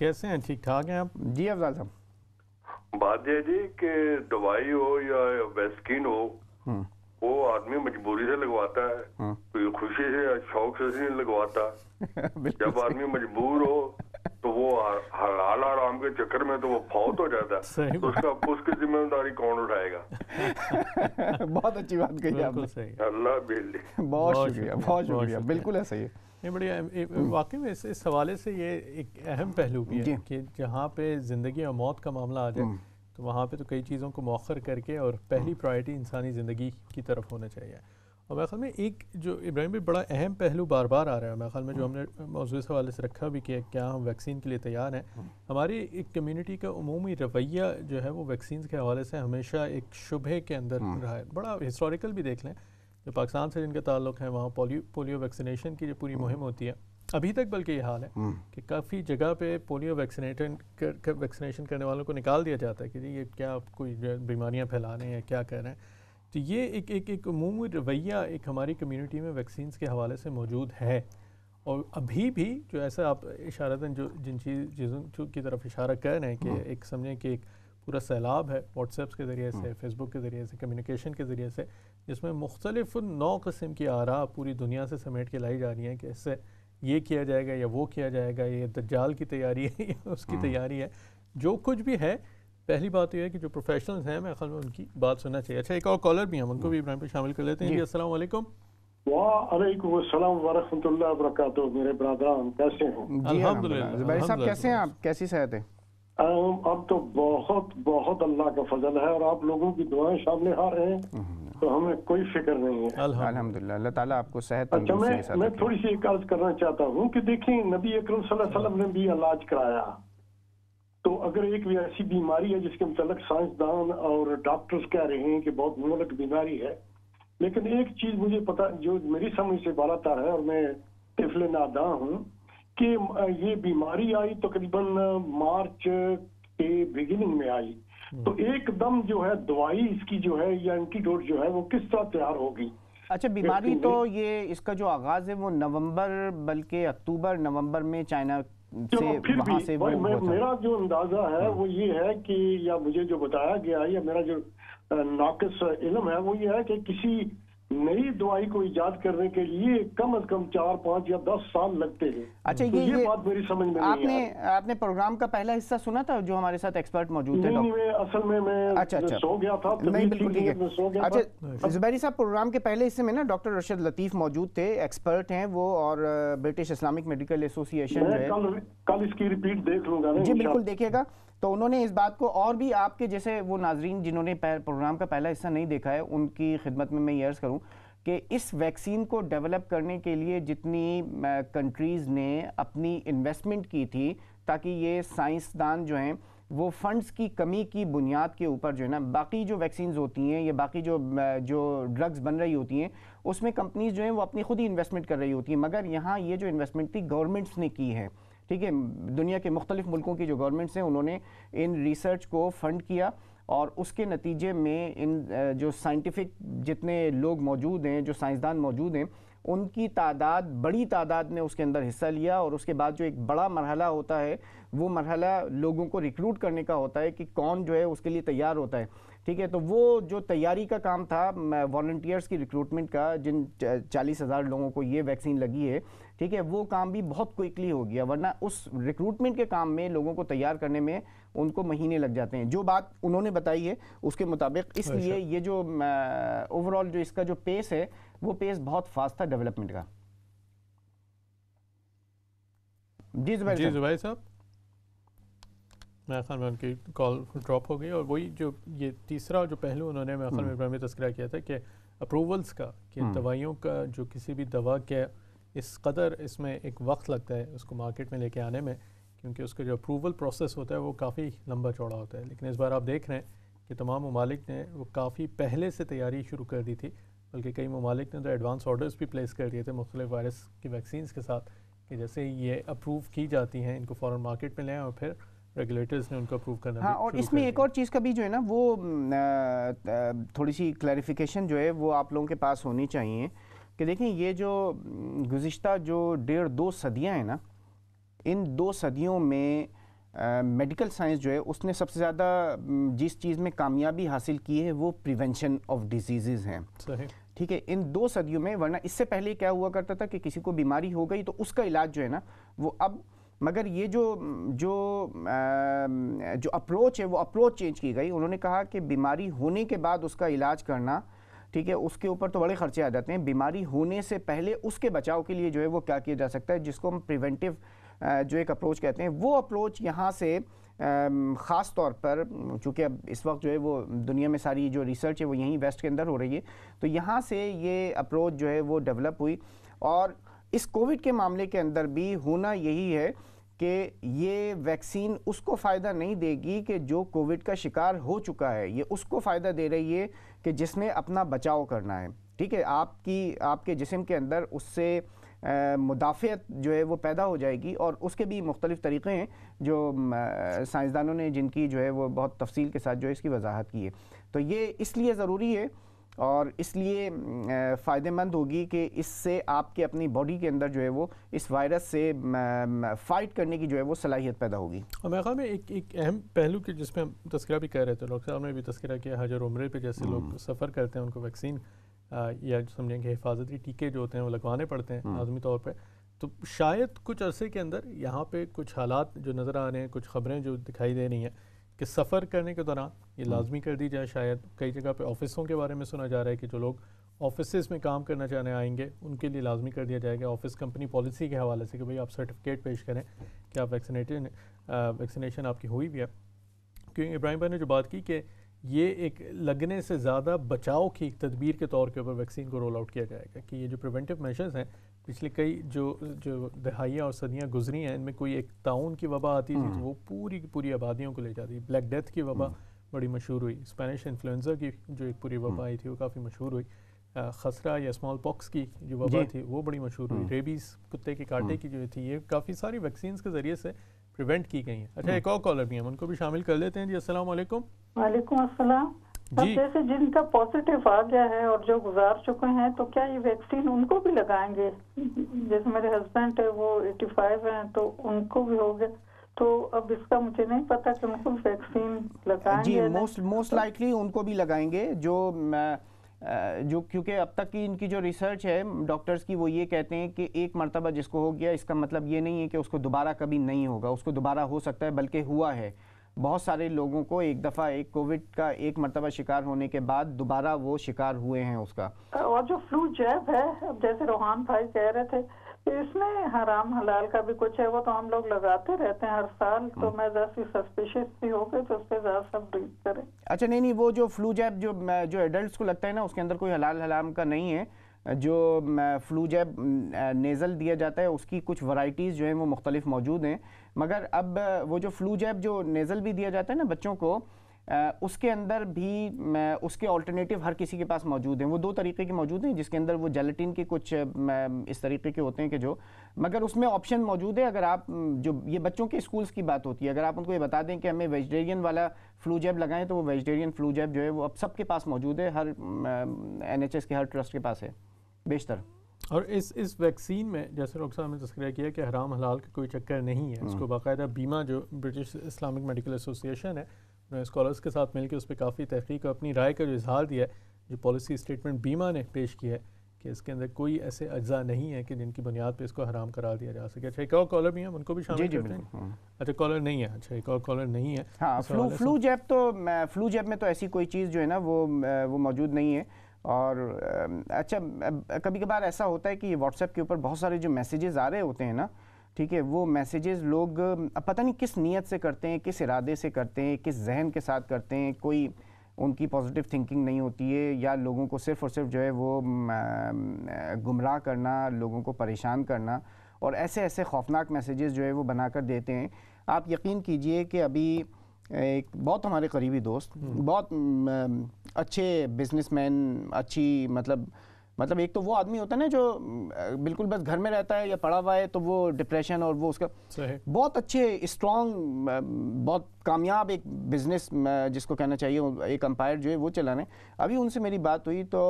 [SPEAKER 1] कैसे हैं ठीक ठाक हैं आप जी अफजाल साहब
[SPEAKER 4] बात यह जी कि दवाई हो या वैक्सीन हो हम्म। वो आदमी मजबूरी से लगवाता है हम्म। कोई खुशी से या शौक से नहीं लगवाता जब आदमी मजबूर हो तो वो हलाल आराम के चक्कर में तो वो फौत हो जाता है तो उसका उसकी जिम्मेदारी कौन उठाएगा
[SPEAKER 2] बहुत अच्छी बात कही आपने
[SPEAKER 4] अल्लाह
[SPEAKER 1] बहुत शुक्रिया बहुत शुक्रिया बिल्कुल ऐसा ही नहीं बढ़िया हम्म। वाकई में इस, इस हवाले से ये एक अहम पहलू भी है कि जहाँ पे ज़िंदगी और मौत का मामला आ जाए हम्म। तो वहाँ पे तो कई चीज़ों को मौखर करके और पहली हम्म। प्रायोरिटी इंसानी ज़िंदगी की तरफ होना चाहिए और मेरे ख्याल में एक जो इब्राहिम भी बड़ा अहम पहलू बार बार आ रहा है मेरे ख्याल में जो हमने मौजूद इस हवाले से रखा भी कि क्या हम वैक्सीन के लिए तैयार हैं हमारी एक कम्यूनिटी का अमूमी रवैया जो है वो वैक्सीन के हवाले से हमेशा एक शुबे के अंदर रहा है बड़ा हिस्टोरिकल भी देख लें जो पाकिस्तान से जिनका ताल्लुक है वहाँ पोलियो पोलियो वैक्सीनेशन की जो पूरी हम्म। मुहिम होती है अभी तक बल्कि ये हाल है हम्म। कि काफ़ी जगह पे पोलियो वैक्सीनेटन कर, कर, वैक्सीनेशन करने वालों को निकाल दिया जाता है कि जी ये क्या कोई बीमारियाँ फैला रहे हैं क्या कर रहे हैं तो ये एक एक एक अमूमी रवैया एक हमारी कम्यूनिटी में वैक्सीन के हवाले से मौजूद है और अभी भी जो ऐसा आप इशारा जो जिन चीज़ चीज़ों की तरफ इशारा कर रहे हैं कि हम्म। एक समझें कि एक पूरा सैलाब है व्हाट्सएप के ज़रिए से फेसबुक के ज़रिए से कम्युनिकेशन के ज़रिए से जिसमें मुख्तलिफ नौ कस्म की आरा पूरी दुनिया से समेट के लाई जा रही हैं कि इससे ये किया जाएगा या वो किया जाएगा ये दज्जाल की तैयारी है या उसकी हम्म। तैयारी है जो कुछ भी है पहली बात तो यह है कि जो प्रोफेशनल्स हैं मैं खाल में उनकी बात सुनना चाहिए अच्छा एक और कॉलर भी हैं उनको हम्म। भी इब्राहिम पर शामिल कर लेते हैं जी असल वालेकुम
[SPEAKER 4] वालेकुम अस्सलाम
[SPEAKER 2] कैसे हैं आप कैसी सेहत है
[SPEAKER 4] अब तो बहुत बहुत अल्लाह का फजल है और आप लोगों की दुआएं शामिल रहे हैं हम्म। तो हमें कोई फिक्र नहीं है
[SPEAKER 2] अल्हम्दुलिल्लाह अल्लाह ताला आपको सेहत अच्छा मैं मैं थोड़ी
[SPEAKER 4] सी एक अर्ज करना चाहता हूँ कि देखें नबी अकरम सल्लल्लाहु अलैहि वसल्लम ने भी इलाज कराया तो अगर एक भी ऐसी बीमारी है जिसके मुतलक साइंसदान और डॉक्टर्स कह रहे हैं कि बहुत मुलक बीमारी है लेकिन एक चीज मुझे पता जो मेरी समझ से बाला तार है और मैं तिफले नादा हूँ कि ये बीमारी आई तकरीबन मार्च के बिगिनिंग में आई हम्म। तो एकदम जो है दवाई इसकी जो है या एंटीडोट जो है वो किस तरह तैयार होगी अच्छा बीमारी तो, तो
[SPEAKER 2] ये इसका जो आगाज है वो नवंबर बल्कि अक्टूबर नवंबर में चाइना से वहां से वो मैं, मेरा
[SPEAKER 4] जो अंदाजा है हम्म। वो ये है कि या मुझे जो बताया गया या मेरा जो नाकस इलम है वो ये है कि किसी नई दवाई को ईजाद करने के लिए कम अज कम चार पाँच या दस साल लगते हैं अच्छा तो ये, ये बात मेरी समझ में आपने नहीं
[SPEAKER 2] आपने प्रोग्राम का पहला हिस्सा सुना था जो हमारे साथ एक्सपर्ट मौजूद थे नहीं, मैं असल में मैं अच्छा, अच्छा। सो गया था नहीं बिल्कुल ठीक है अच्छा, अच्छा जुबैरी साहब प्रोग्राम के पहले हिस्से में ना डॉक्टर रशद लतीफ़ मौजूद थे एक्सपर्ट हैं वो और ब्रिटिश इस्लामिक मेडिकल एसोसिएशन कल इसकी रिपीट देख लूंगा जी बिल्कुल देखिएगा तो उन्होंने इस बात को और भी आपके जैसे वो नाजरीन जिन्होंने प्रोग्राम का पहला हिस्सा नहीं देखा है उनकी खिदमत में मैं अर्ज़ करूँ कि इस वैक्सीन को डेवलप करने के लिए जितनी कंट्रीज़ ने अपनी इन्वेस्टमेंट की थी ताकि ये साइंसदान जो हैं वो फंड्स की कमी की बुनियाद के ऊपर जो है ना बाकी जो वैक्सीन होती हैं या बाकी जो जो ड्रग्स बन रही होती हैं उसमें कंपनीज जो हैं वो अपनी खुद ही इन्वेस्टमेंट कर रही होती हैं मगर यहाँ ये जो इन्वेस्टमेंट थी गवर्नमेंट्स ने की है ठीक है दुनिया के मुख्तलिफ मुल्कों की जो गवर्नमेंट्स हैं उन्होंने इन रिसर्च को फंड किया और उसके नतीजे में इन जो साइंटिफिक जितने लोग मौजूद हैं जो साइंसदान मौजूद हैं उनकी तादाद बड़ी तादाद ने उसके अंदर हिस्सा लिया और उसके बाद जो एक बड़ा मरहला होता है वो मरहला लोगों को रिक्रूट करने का होता है कि कौन जो है उसके लिए तैयार होता है ठीक है तो वो जो तैयारी का काम था वॉल्टियर्स की रिक्रूटमेंट का जिन चालीस हज़ार लोगों को ये वैक्सीन लगी है ठीक है वो काम भी बहुत क्विकली हो गया वरना उस रिक्रूटमेंट के काम में लोगों को तैयार करने में उनको महीने लग जाते हैं जो बात उन्होंने बताई है उसके मुताबिक इसलिए अच्छा। ये जो ओवरऑल जो इसका जो पेस है वो पेस बहुत फास्ट था डेवलपमेंट का जी जुबैर
[SPEAKER 1] साहब मैं में उनकी कॉल ड्रॉप हो गई और वही जो ये तीसरा जो पहलू उन्होंने मैं खान मैम में हम्म। तस्करा किया था कि अप्रूवल्स का कि हम्म। दवाइयों का जो किसी भी दवा के इस कदर इसमें एक वक्त लगता है उसको मार्केट में लेके आने में क्योंकि उसका जो अप्रूवल प्रोसेस होता है वो काफ़ी लंबा चौड़ा होता है लेकिन इस बार आप देख रहे हैं कि तमाम ममालिक ने वो काफ़ी पहले से तैयारी शुरू कर दी थी बल्कि कई ममालिक ने तो एडवांस ऑर्डर्स भी प्लेस कर दिए थे मुख्तलिफ वायरस की वैक्सीन के साथ कि जैसे ये अप्रूव की जाती हैं इनको फ़ौर मार्केट में लें और फिर रेगुलेटर्स ने उनका प्रूव करना हाँ और इसमें एक
[SPEAKER 2] और चीज़ का भी जो है ना वो थोड़ी सी क्लैरिफिकेशन जो है वो आप लोगों के पास होनी चाहिए कि देखें ये जो गुज्त जो डेढ़ दो सदियाँ हैं ना इन दो सदियों में मेडिकल साइंस जो है उसने सबसे ज़्यादा जिस चीज़ में कामयाबी हासिल की है वो प्रिवेंशन ऑफ डिजीज़ हैं ठीक है इन दो सदियों में वरना इससे पहले क्या हुआ करता था कि किसी को बीमारी हो गई तो उसका इलाज जो है ना वो अब मगर ये जो जो जो अप्रोच है वो अप्रोच चेंज की गई उन्होंने कहा कि बीमारी होने के बाद उसका इलाज करना ठीक है उसके ऊपर तो बड़े खर्चे आ जाते हैं बीमारी होने से पहले उसके बचाव के लिए जो है वो क्या किया जा सकता है जिसको हम प्रिवेंटिव जो एक अप्रोच कहते हैं वो अप्रोच यहाँ से ख़ास तौर पर चूँकि अब इस वक्त जो है वो दुनिया में सारी जो रिसर्च है वो यहीं वेस्ट के अंदर हो रही है तो यहाँ से ये अप्रोच जो है वो डेवलप हुई और इस कोविड के मामले के अंदर भी होना यही है कि ये वैक्सीन उसको फ़ायदा नहीं देगी कि जो कोविड का शिकार हो चुका है ये उसको फ़ायदा दे रही है कि जिसने अपना बचाव करना है ठीक है आपकी आपके जिसम के अंदर उससे मुदाफ़त जो है वो पैदा हो जाएगी और उसके भी मुख्तलिफ़ तरीक़े हैं जो साइंसदानों ने जिनकी जो है वो बहुत तफसील के साथ जो है इसकी वजाहत की है तो ये इसलिए ज़रूरी है और इसलिए फ़ायदेमंद होगी कि इससे आपके अपनी बॉडी के अंदर जो है वो इस वायरस से फ़ाइट करने की जो है वो सलाहियत पैदा होगी
[SPEAKER 1] और मेरे ख्याल में एक एक अहम पहलू के जिसमें हम तस्करा भी कह रहे थे डॉक्टर साहब ने भी तस्करा किया हजर उम्र पर जैसे लोग हम्म। सफ़र करते हैं उनको वैक्सीन या समझेंगे हिफाजती टीके जो होते हैं वो लगवाने पड़ते हैं लाजमी हम्म। तौर पर तो शायद कुछ अरसे के अंदर यहाँ पे कुछ हालात जो नज़र आ रहे हैं कुछ खबरें जो दिखाई दे रही हैं कि सफ़र करने के दौरान ये हम्म। लाजमी कर दी जाए शायद कई जगह पे ऑफिसों के बारे में सुना जा रहा है कि जो लोग ऑफिस में काम करना चाहने आएंगे उनके लिए लाजमी कर दिया जाएगा ऑफिस कंपनी पॉलिसी के हवाले से कि भाई आप सर्टिफिकेट पेश करें कि आप वैक्सीनेटेड वैक्सीनेशन आपकी हुई भी है क्योंकि इब्राहिम भाई ने जो बात की कि ये एक लगने से ज़्यादा बचाव की तदबीर के तौर के ऊपर वैक्सीन को रोल आउट किया जाएगा कि ये जो प्रिवेंटिव मेजर्स हैं पिछले कई जो जो दहाइयाँ और सदियाँ गुजरी हैं इनमें कोई एक ताउन की वबा आती थी तो वो पूरी की पूरी आबादियों को ले जाती ब्लैक डेथ की वबा हम्म। बड़ी मशहूर हुई स्पेनिश इन्फ्लुंजा की जो एक पूरी वबा हम्म। आई थी वो काफ़ी मशहूर हुई खसरा या स्मॉल पॉक्स की जो वबा थी वो बड़ी मशहूर हुई रेबीज़ कुत्ते के कांटे की जो थी ये काफ़ी सारी वैक्सीन के ज़रिए से प्रिवेंट की गई हैं अच्छा एक और कॉलर भी हम उनको भी शामिल कर लेते हैं जी असलम
[SPEAKER 5] वालेकुम जी जैसे जिनका पॉजिटिव आ गया है और जो गुजार चुके हैं तो क्या ये वैक्सीन उनको भी लगाएंगे जैसे मेरे हस्बैंड है वो 85 हैं तो उनको भी हो गया तो अब इसका मुझे नहीं पता कि उनको वैक्सीन
[SPEAKER 2] लगाएंगे जी मोस्ट मोस्ट लाइकली उनको भी लगाएंगे जो जो क्योंकि अब तक की इनकी जो रिसर्च है डॉक्टर्स की वो ये कहते हैं कि एक मरतबा जिसको हो गया इसका मतलब ये नहीं है कि उसको दोबारा कभी नहीं होगा उसको दोबारा हो सकता है बल्कि हुआ है बहुत सारे लोगों को एक दफ़ा एक कोविड का एक मरतबा शिकार होने के बाद दोबारा वो शिकार हुए हैं उसका
[SPEAKER 5] और जो फ्लू जैब है अब जैसे रोहान भाई कह रहे थे तो इसमें हराम हलाल का भी कुछ है वो तो हम लोग लगाते रहते हैं हर साल तो हम्म। मैं जैसी सस्पिशियस भी हो गई तो उस पर ज़्यादा सब ब्रीड करें
[SPEAKER 2] अच्छा नहीं नहीं वो जो फ्लू जैब जो जो एडल्ट को लगता है ना उसके अंदर कोई हलाल हलाम का नहीं है जो फ्लू जैब नेज़ल दिया जाता है उसकी कुछ वैरायटीज़ जो हैं वो मुख्तलिफ मौजूद हैं मगर अब वो जो फ्लू जैब जो नेज़ल भी दिया जाता है ना बच्चों को उसके अंदर भी उसके ऑल्टरनेटिव हर किसी के पास मौजूद हैं वो दो तरीके के मौजूद हैं जिसके अंदर वो जेलेटिन के कुछ इस तरीके के होते हैं कि जो मगर उसमें ऑप्शन मौजूद है अगर आप जो ये बच्चों के स्कूल्स की बात होती है अगर आप उनको ये बता दें कि हमें वेजिटेरियन वाला फ्लू जैब लगाएं तो वो वेजिटेरियन फ्लू जैब जो है वो अब सबके पास मौजूद है हर एन के हर ट्रस्ट के पास है बेशतर
[SPEAKER 1] और इस इस वैक्सीन में जैसे डॉक्टर साहब ने तस्करा किया कि हराम हलाल का कोई चक्कर नहीं है इसको हम्म। बाकायदा बीमा जो ब्रिटिश इस्लामिक मेडिकल एसोसिएशन है उन्होंने स्कॉलर्स के साथ मिलकर उस पर काफ़ी तहकीक और अपनी राय का जो इजहार दिया है जो पॉलिसी स्टेटमेंट बीमा ने पेश किया है कि इसके अंदर कोई ऐसे अज्जा नहीं है कि जिनकी बुनियाद पर इसको हराम करा दिया जा सके अच्छा एक और कॉलर भी है उनको भी शामिल करते हैं हाँ। अच्छा कॉलर नहीं है अच्छा एक और कॉलर नहीं है हाँ, फ्लू फ्लू
[SPEAKER 2] जैब तो फ्लू जैब में तो ऐसी कोई चीज़ जो है ना वो वो मौजूद नहीं है और अच्छा कभी कभार ऐसा होता है कि व्हाट्सएप के ऊपर बहुत सारे जो मैसेजेस आ रहे होते हैं ना ठीक है वो मैसेजेस लोग पता नहीं किस नीयत से करते हैं किस इरादे से करते हैं किस जहन के साथ करते हैं कोई उनकी पॉजिटिव थिंकिंग नहीं होती है या लोगों को सिर्फ और सिर्फ जो है वो गुमराह करना लोगों को परेशान करना और ऐसे ऐसे खौफनाक मैसेजेस जो है वो बनाकर देते हैं आप यकीन कीजिए कि अभी एक बहुत हमारे करीबी दोस्त हम्म। बहुत अच्छे बिजनेसमैन अच्छी मतलब मतलब एक तो वो आदमी होता है ना जो बिल्कुल बस घर में रहता है या पड़ा हुआ है तो वो डिप्रेशन और वो उसका बहुत अच्छे स्ट्रॉन्ग बहुत कामयाब एक बिजनेस जिसको कहना चाहिए एक अंपायर जो है वो चला रहे हैं अभी उनसे मेरी बात हुई तो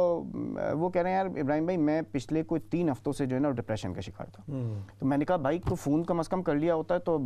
[SPEAKER 2] वो कह रहे हैं यार इब्राहिम भाई मैं पिछले कोई तीन हफ्तों से जो है ना डिप्रेशन का शिकार था हम्म। तो मैंने कहा भाई तो फ़ोन कम अज़ कम कर लिया होता है तो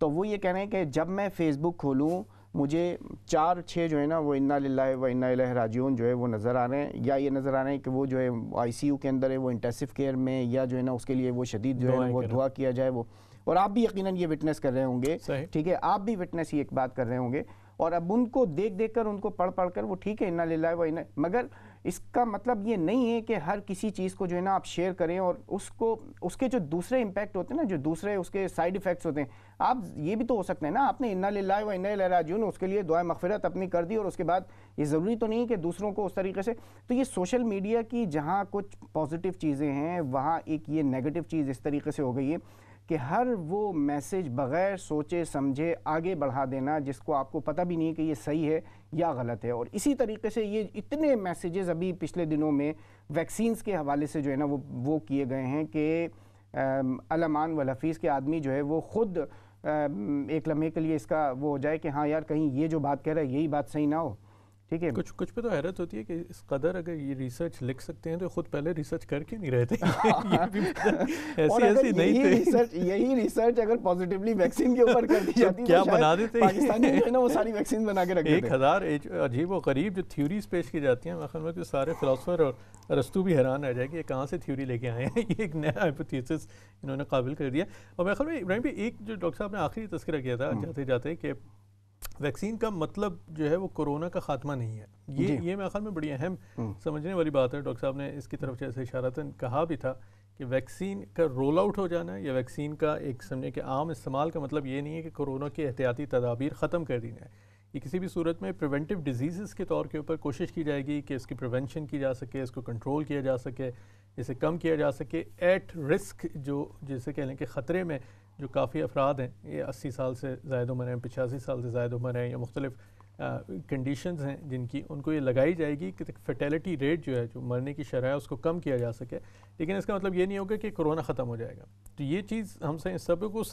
[SPEAKER 2] तो वो ये कह रहे हैं कि जब मैं फ़ेसबुक खोलूँ मुझे चार छः जो है ना वो इन्ना लाला व इन्ना राजीवन जो है वो नज़र आ रहे हैं या ये नज़र आ रहे हैं कि वो जो है आईसीयू के अंदर है वो इंटेसिव केयर में या जो है ना उसके लिए वो शदीद जो है वो दुआ किया जाए वो और आप भी यकीनन ये विटनेस कर रहे होंगे ठीक है आप भी विटनेस ये एक बात कर रहे होंगे और अब उनको देख देख कर उनको पढ़ पढ़ कर वो ठीक है इन्ना लाला व इन्ना मगर इसका मतलब ये नहीं है कि हर किसी चीज़ को जो है ना आप शेयर करें और उसको उसके जो दूसरे इम्पैक्ट होते हैं ना जो दूसरे उसके साइड इफ़ेक्ट्स होते हैं आप ये भी तो हो सकते हैं ना आपने इन्ना ला व इन्ना जून उसके लिए दुआ मफफरत अपनी कर दी और उसके बाद ये ज़रूरी तो नहीं कि दूसरों को उस तरीके से तो ये सोशल मीडिया की जहाँ कुछ पॉजिटिव चीज़ें हैं वहाँ एक ये नेगेटिव चीज़ इस तरीके से हो गई है कि हर वो मैसेज बग़ैर सोचे समझे आगे बढ़ा देना जिसको आपको पता भी नहीं है कि ये सही है या गलत है और इसी तरीके से ये इतने मैसेजेस अभी पिछले दिनों में वैक्सीन्स के हवाले से जो है ना वो वो किए गए हैं कि अलमान व हफीज़ के आदमी जो है वो ख़ुद एक लम्हे के लिए इसका वो हो जाए कि हाँ यार कहीं ये जो बात कह रहा है यही बात सही ना हो ठीक है कुछ
[SPEAKER 1] कुछ पे तो हैरत होती है कि इस कदर अगर ये रिसर्च लिख सकते हैं तो खुद पहले रिसर्च करके नहीं रहते
[SPEAKER 2] ऐसी ऐसी नहीं थे रिसर्च यही रिसर्च अगर पॉजिटिवली वैक्सीन के ऊपर कर दी तो जाती तो क्या बना देते पाकिस्तानी वो सारी वैक्सीन बना के रख एक हज़ार
[SPEAKER 1] अजीब व गरीब जो थ्यूरीज पेश की जाती हैं मैं में तो सारे फिलासफर और रस्तु भी हैरान रह जाए कि ये कहाँ से थ्यूरी लेके आए हैं ये एक नया हाइपोथीसिस इन्होंने काबिल कर दिया और मैं खबर इब्राहिम भी एक जो डॉक्टर साहब ने आखिरी तस्करा किया था हम्म। जाते जाते कि वैक्सीन का मतलब जो है वो कोरोना का खात्मा नहीं है ये ये मेरे ख्याल में बड़ी अहम हम्म। समझने वाली बात है डॉक्टर साहब ने इसकी तरफ जैसे इशारतन तो कहा भी था कि वैक्सीन का रोल आउट हो जाना या वैक्सीन का एक समझे कि आम इस्तेमाल का मतलब ये नहीं है कि कोरोना की एहतियाती तदाबीर ख़त्म कर देना है ये किसी भी सूरत में प्रिवेंटिव डिजीज़ के तौर के ऊपर कोशिश की जाएगी कि इसकी प्रिवेंशन की जा सके इसको कंट्रोल किया जा सके इसे कम किया जा सके एट रिस्क जो जैसे कह लें कि ख़तरे में जो काफ़ी अफराद हैं ये अस्सी साल से ज़ायद उम्र हैं पचासी साल से ज़ायद उम्र हैं या मुख्तलिफ़ कंडीशंस हैं जिनकी उनको ये लगाई जाएगी कि फर्टेलिटी रेट जो है जो मरने की शरह उसको कम किया जा सके लेकिन इसका मतलब ये नहीं होगा कि कोरोना ख़त्म हो जाएगा तो ये चीज़ हमसे सब को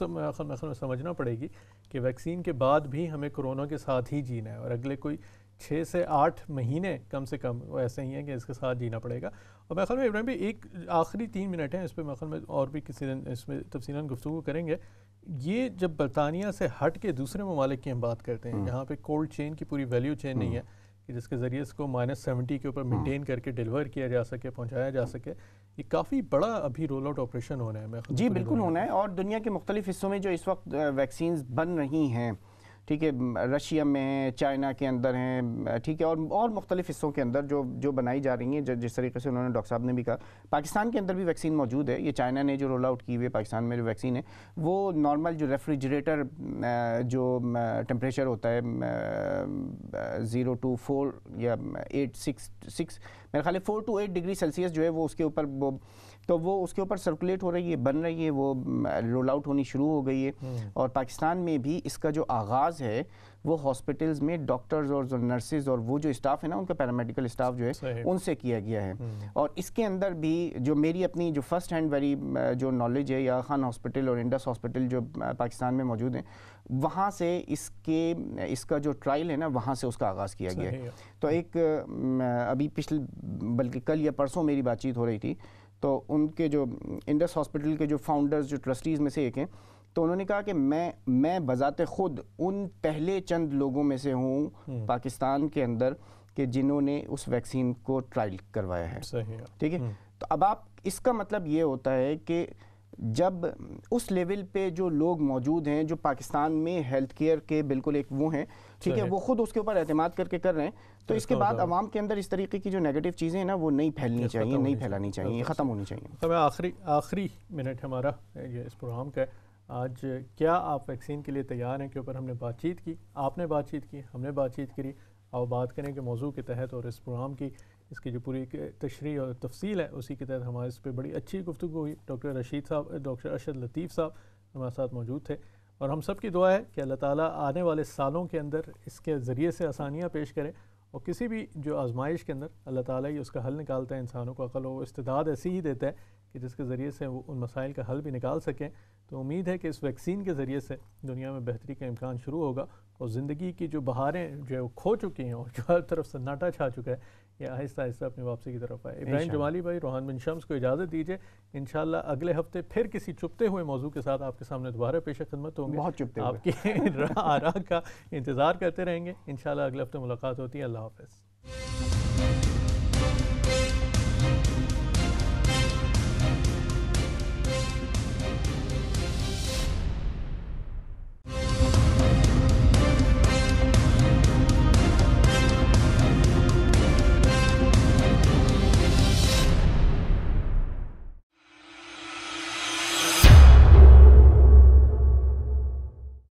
[SPEAKER 1] समझना पड़ेगी कि वैक्सीन के बाद भी हमें कोरोना के साथ ही जीना है और अगले कोई छः से आठ महीने कम से कम वो ऐसे ही हैं कि इसके साथ जीना पड़ेगा और मैं ख्याल में इब्राहिम भी एक आखिरी तीन मिनट हैं इस पर मैं ख्याल में और भी किसी दिन इसमें तफसीला गुफ्तु करेंगे ये जब बरतानिया से हट के दूसरे ममालिक की हम बात करते हैं जहाँ हम्म। पे कोल्ड चेन की पूरी वैल्यू चेन नहीं है हम्म। कि जिसके ज़रिए इसको माइनस सेवेंटी के ऊपर मेंटेन हम्म। करके डिलीवर किया जा सके पहुँचाया जा सके ये काफ़ी बड़ा अभी रोल आउट ऑपरेशन होना है मैं जी बिल्कुल होना
[SPEAKER 2] है और दुनिया के मुख्तलिफ हिस्सों में जो इस वक्त वैक्सीन बन रही हैं ठीक है रशिया में चाइना के अंदर हैं ठीक है और और मुख्तलिफ हिस्सों के अंदर जो जो बनाई जा रही हैं जिस तरीके से उन्होंने डॉक्टर साहब ने भी कहा पाकिस्तान के अंदर भी वैक्सीन मौजूद है ये चाइना ने जो रोल आउट की हुई है पाकिस्तान में जो वैक्सीन है वो नॉर्मल जो रेफ्रिजरेटर जो टेम्परेचर होता है ज़ीरो टू फोर या एट सिक्स सिक्स मेरे ख्याल four two eight degree Celsius जो है वो उसके ऊपर वो तो वो उसके ऊपर सर्कुलेट हो रही है बन रही है वो रोल आउट होनी शुरू हो गई है हम्म। और पाकिस्तान में भी इसका जो आगाज़ है वो हॉस्पिटल्स में डॉक्टर्स और जो नर्सेज और वो जो स्टाफ है ना उनका पैरामेडिकल स्टाफ जो है उनसे किया गया है हम्म। और इसके अंदर भी जो मेरी अपनी जो फर्स्ट हैंड वेरी जो नॉलेज है या खान हॉस्पिटल और इंडस हॉस्पिटल जो पाकिस्तान में मौजूद हैं वहाँ से इसके इसका जो ट्रायल है ना वहाँ से उसका आगाज़ किया गया है तो एक अभी पिछले बल्कि कल या परसों मेरी बातचीत हो रही थी तो उनके जो इंडस हॉस्पिटल के जो फाउंडर्स जो ट्रस्टीज़ में से एक हैं तो उन्होंने कहा कि मैं मैं बज़ात ख़ुद उन पहले चंद लोगों में से हूँ हम्म। पाकिस्तान के अंदर कि जिन्होंने उस वैक्सीन को ट्रायल करवाया है
[SPEAKER 1] ठीक
[SPEAKER 2] है हम्म। तो अब आप इसका मतलब ये होता है कि जब उस लेवल पे जो लोग मौजूद हैं जो पाकिस्तान में हेल्थ केयर के बिल्कुल एक वो हैं ठीक है वो खुद उसके ऊपर अहतमाद करके कर रहे हैं तो, इसके तो बाद आवाम के अंदर इस तरीके की जो नेगेटिव चीज़ें हैं ना वो नहीं फैलनी चाहिए नहीं फैलानी चाहिए ख़त्म होनी चाहिए
[SPEAKER 1] तो आखिरी आखिरी मिनट हमारा ये इस प्रोग्राम का आज क्या आप वैक्सीन के लिए तैयार हैं के ऊपर हमने बातचीत की आपने बातचीत की हमने बातचीत करी और बात करें कि मौजू के तहत और इस प्रोग्राम की इसकी जो पूरी तशरी और तफसील है उसी के तहत हमारे इस पर बड़ी अच्छी गुफ्तु हुई डॉक्टर रशीद साहब डॉक्टर अरशद लतीफ़ साहब हमारे साथ मौजूद थे और हम सब की दुआ है कि अल्लाह ताली आने वाले सालों के अंदर इसके ज़रिए से आसानियाँ पेश करें और किसी भी जो आजमाइश के अंदर अल्लाह ताली ही उसका हल निकालता है इंसानों को अकल व इस्ताद ऐसी ही देता है कि जिसके ज़रिए से वो उन मसाइल का हल भी निकाल सकें तो उम्मीद है कि इस वैक्सीन के ज़रिए से दुनिया में बेहतरी का इम्कान शुरू होगा और ज़िंदगी की जो बहारें जो है वो खो चुकी हैं और जो हर तरफ सन्नाटा छा चुका है आहिस्ता आहिस्ता अपनी वापसी की तरफ आए इब्राहिम जमाली भाई रोहान बिन शम्स को इजाज़त दीजिए इन अगले हफ्ते फिर किसी चुपते हुए मौजू के साथ आपके सामने दोबारा पेश खदमत होंगे बहुत चुपते आपकी आरा का इंतज़ार करते रहेंगे इन अगले हफ्ते मुलाकात होती है अल्लाह हाफि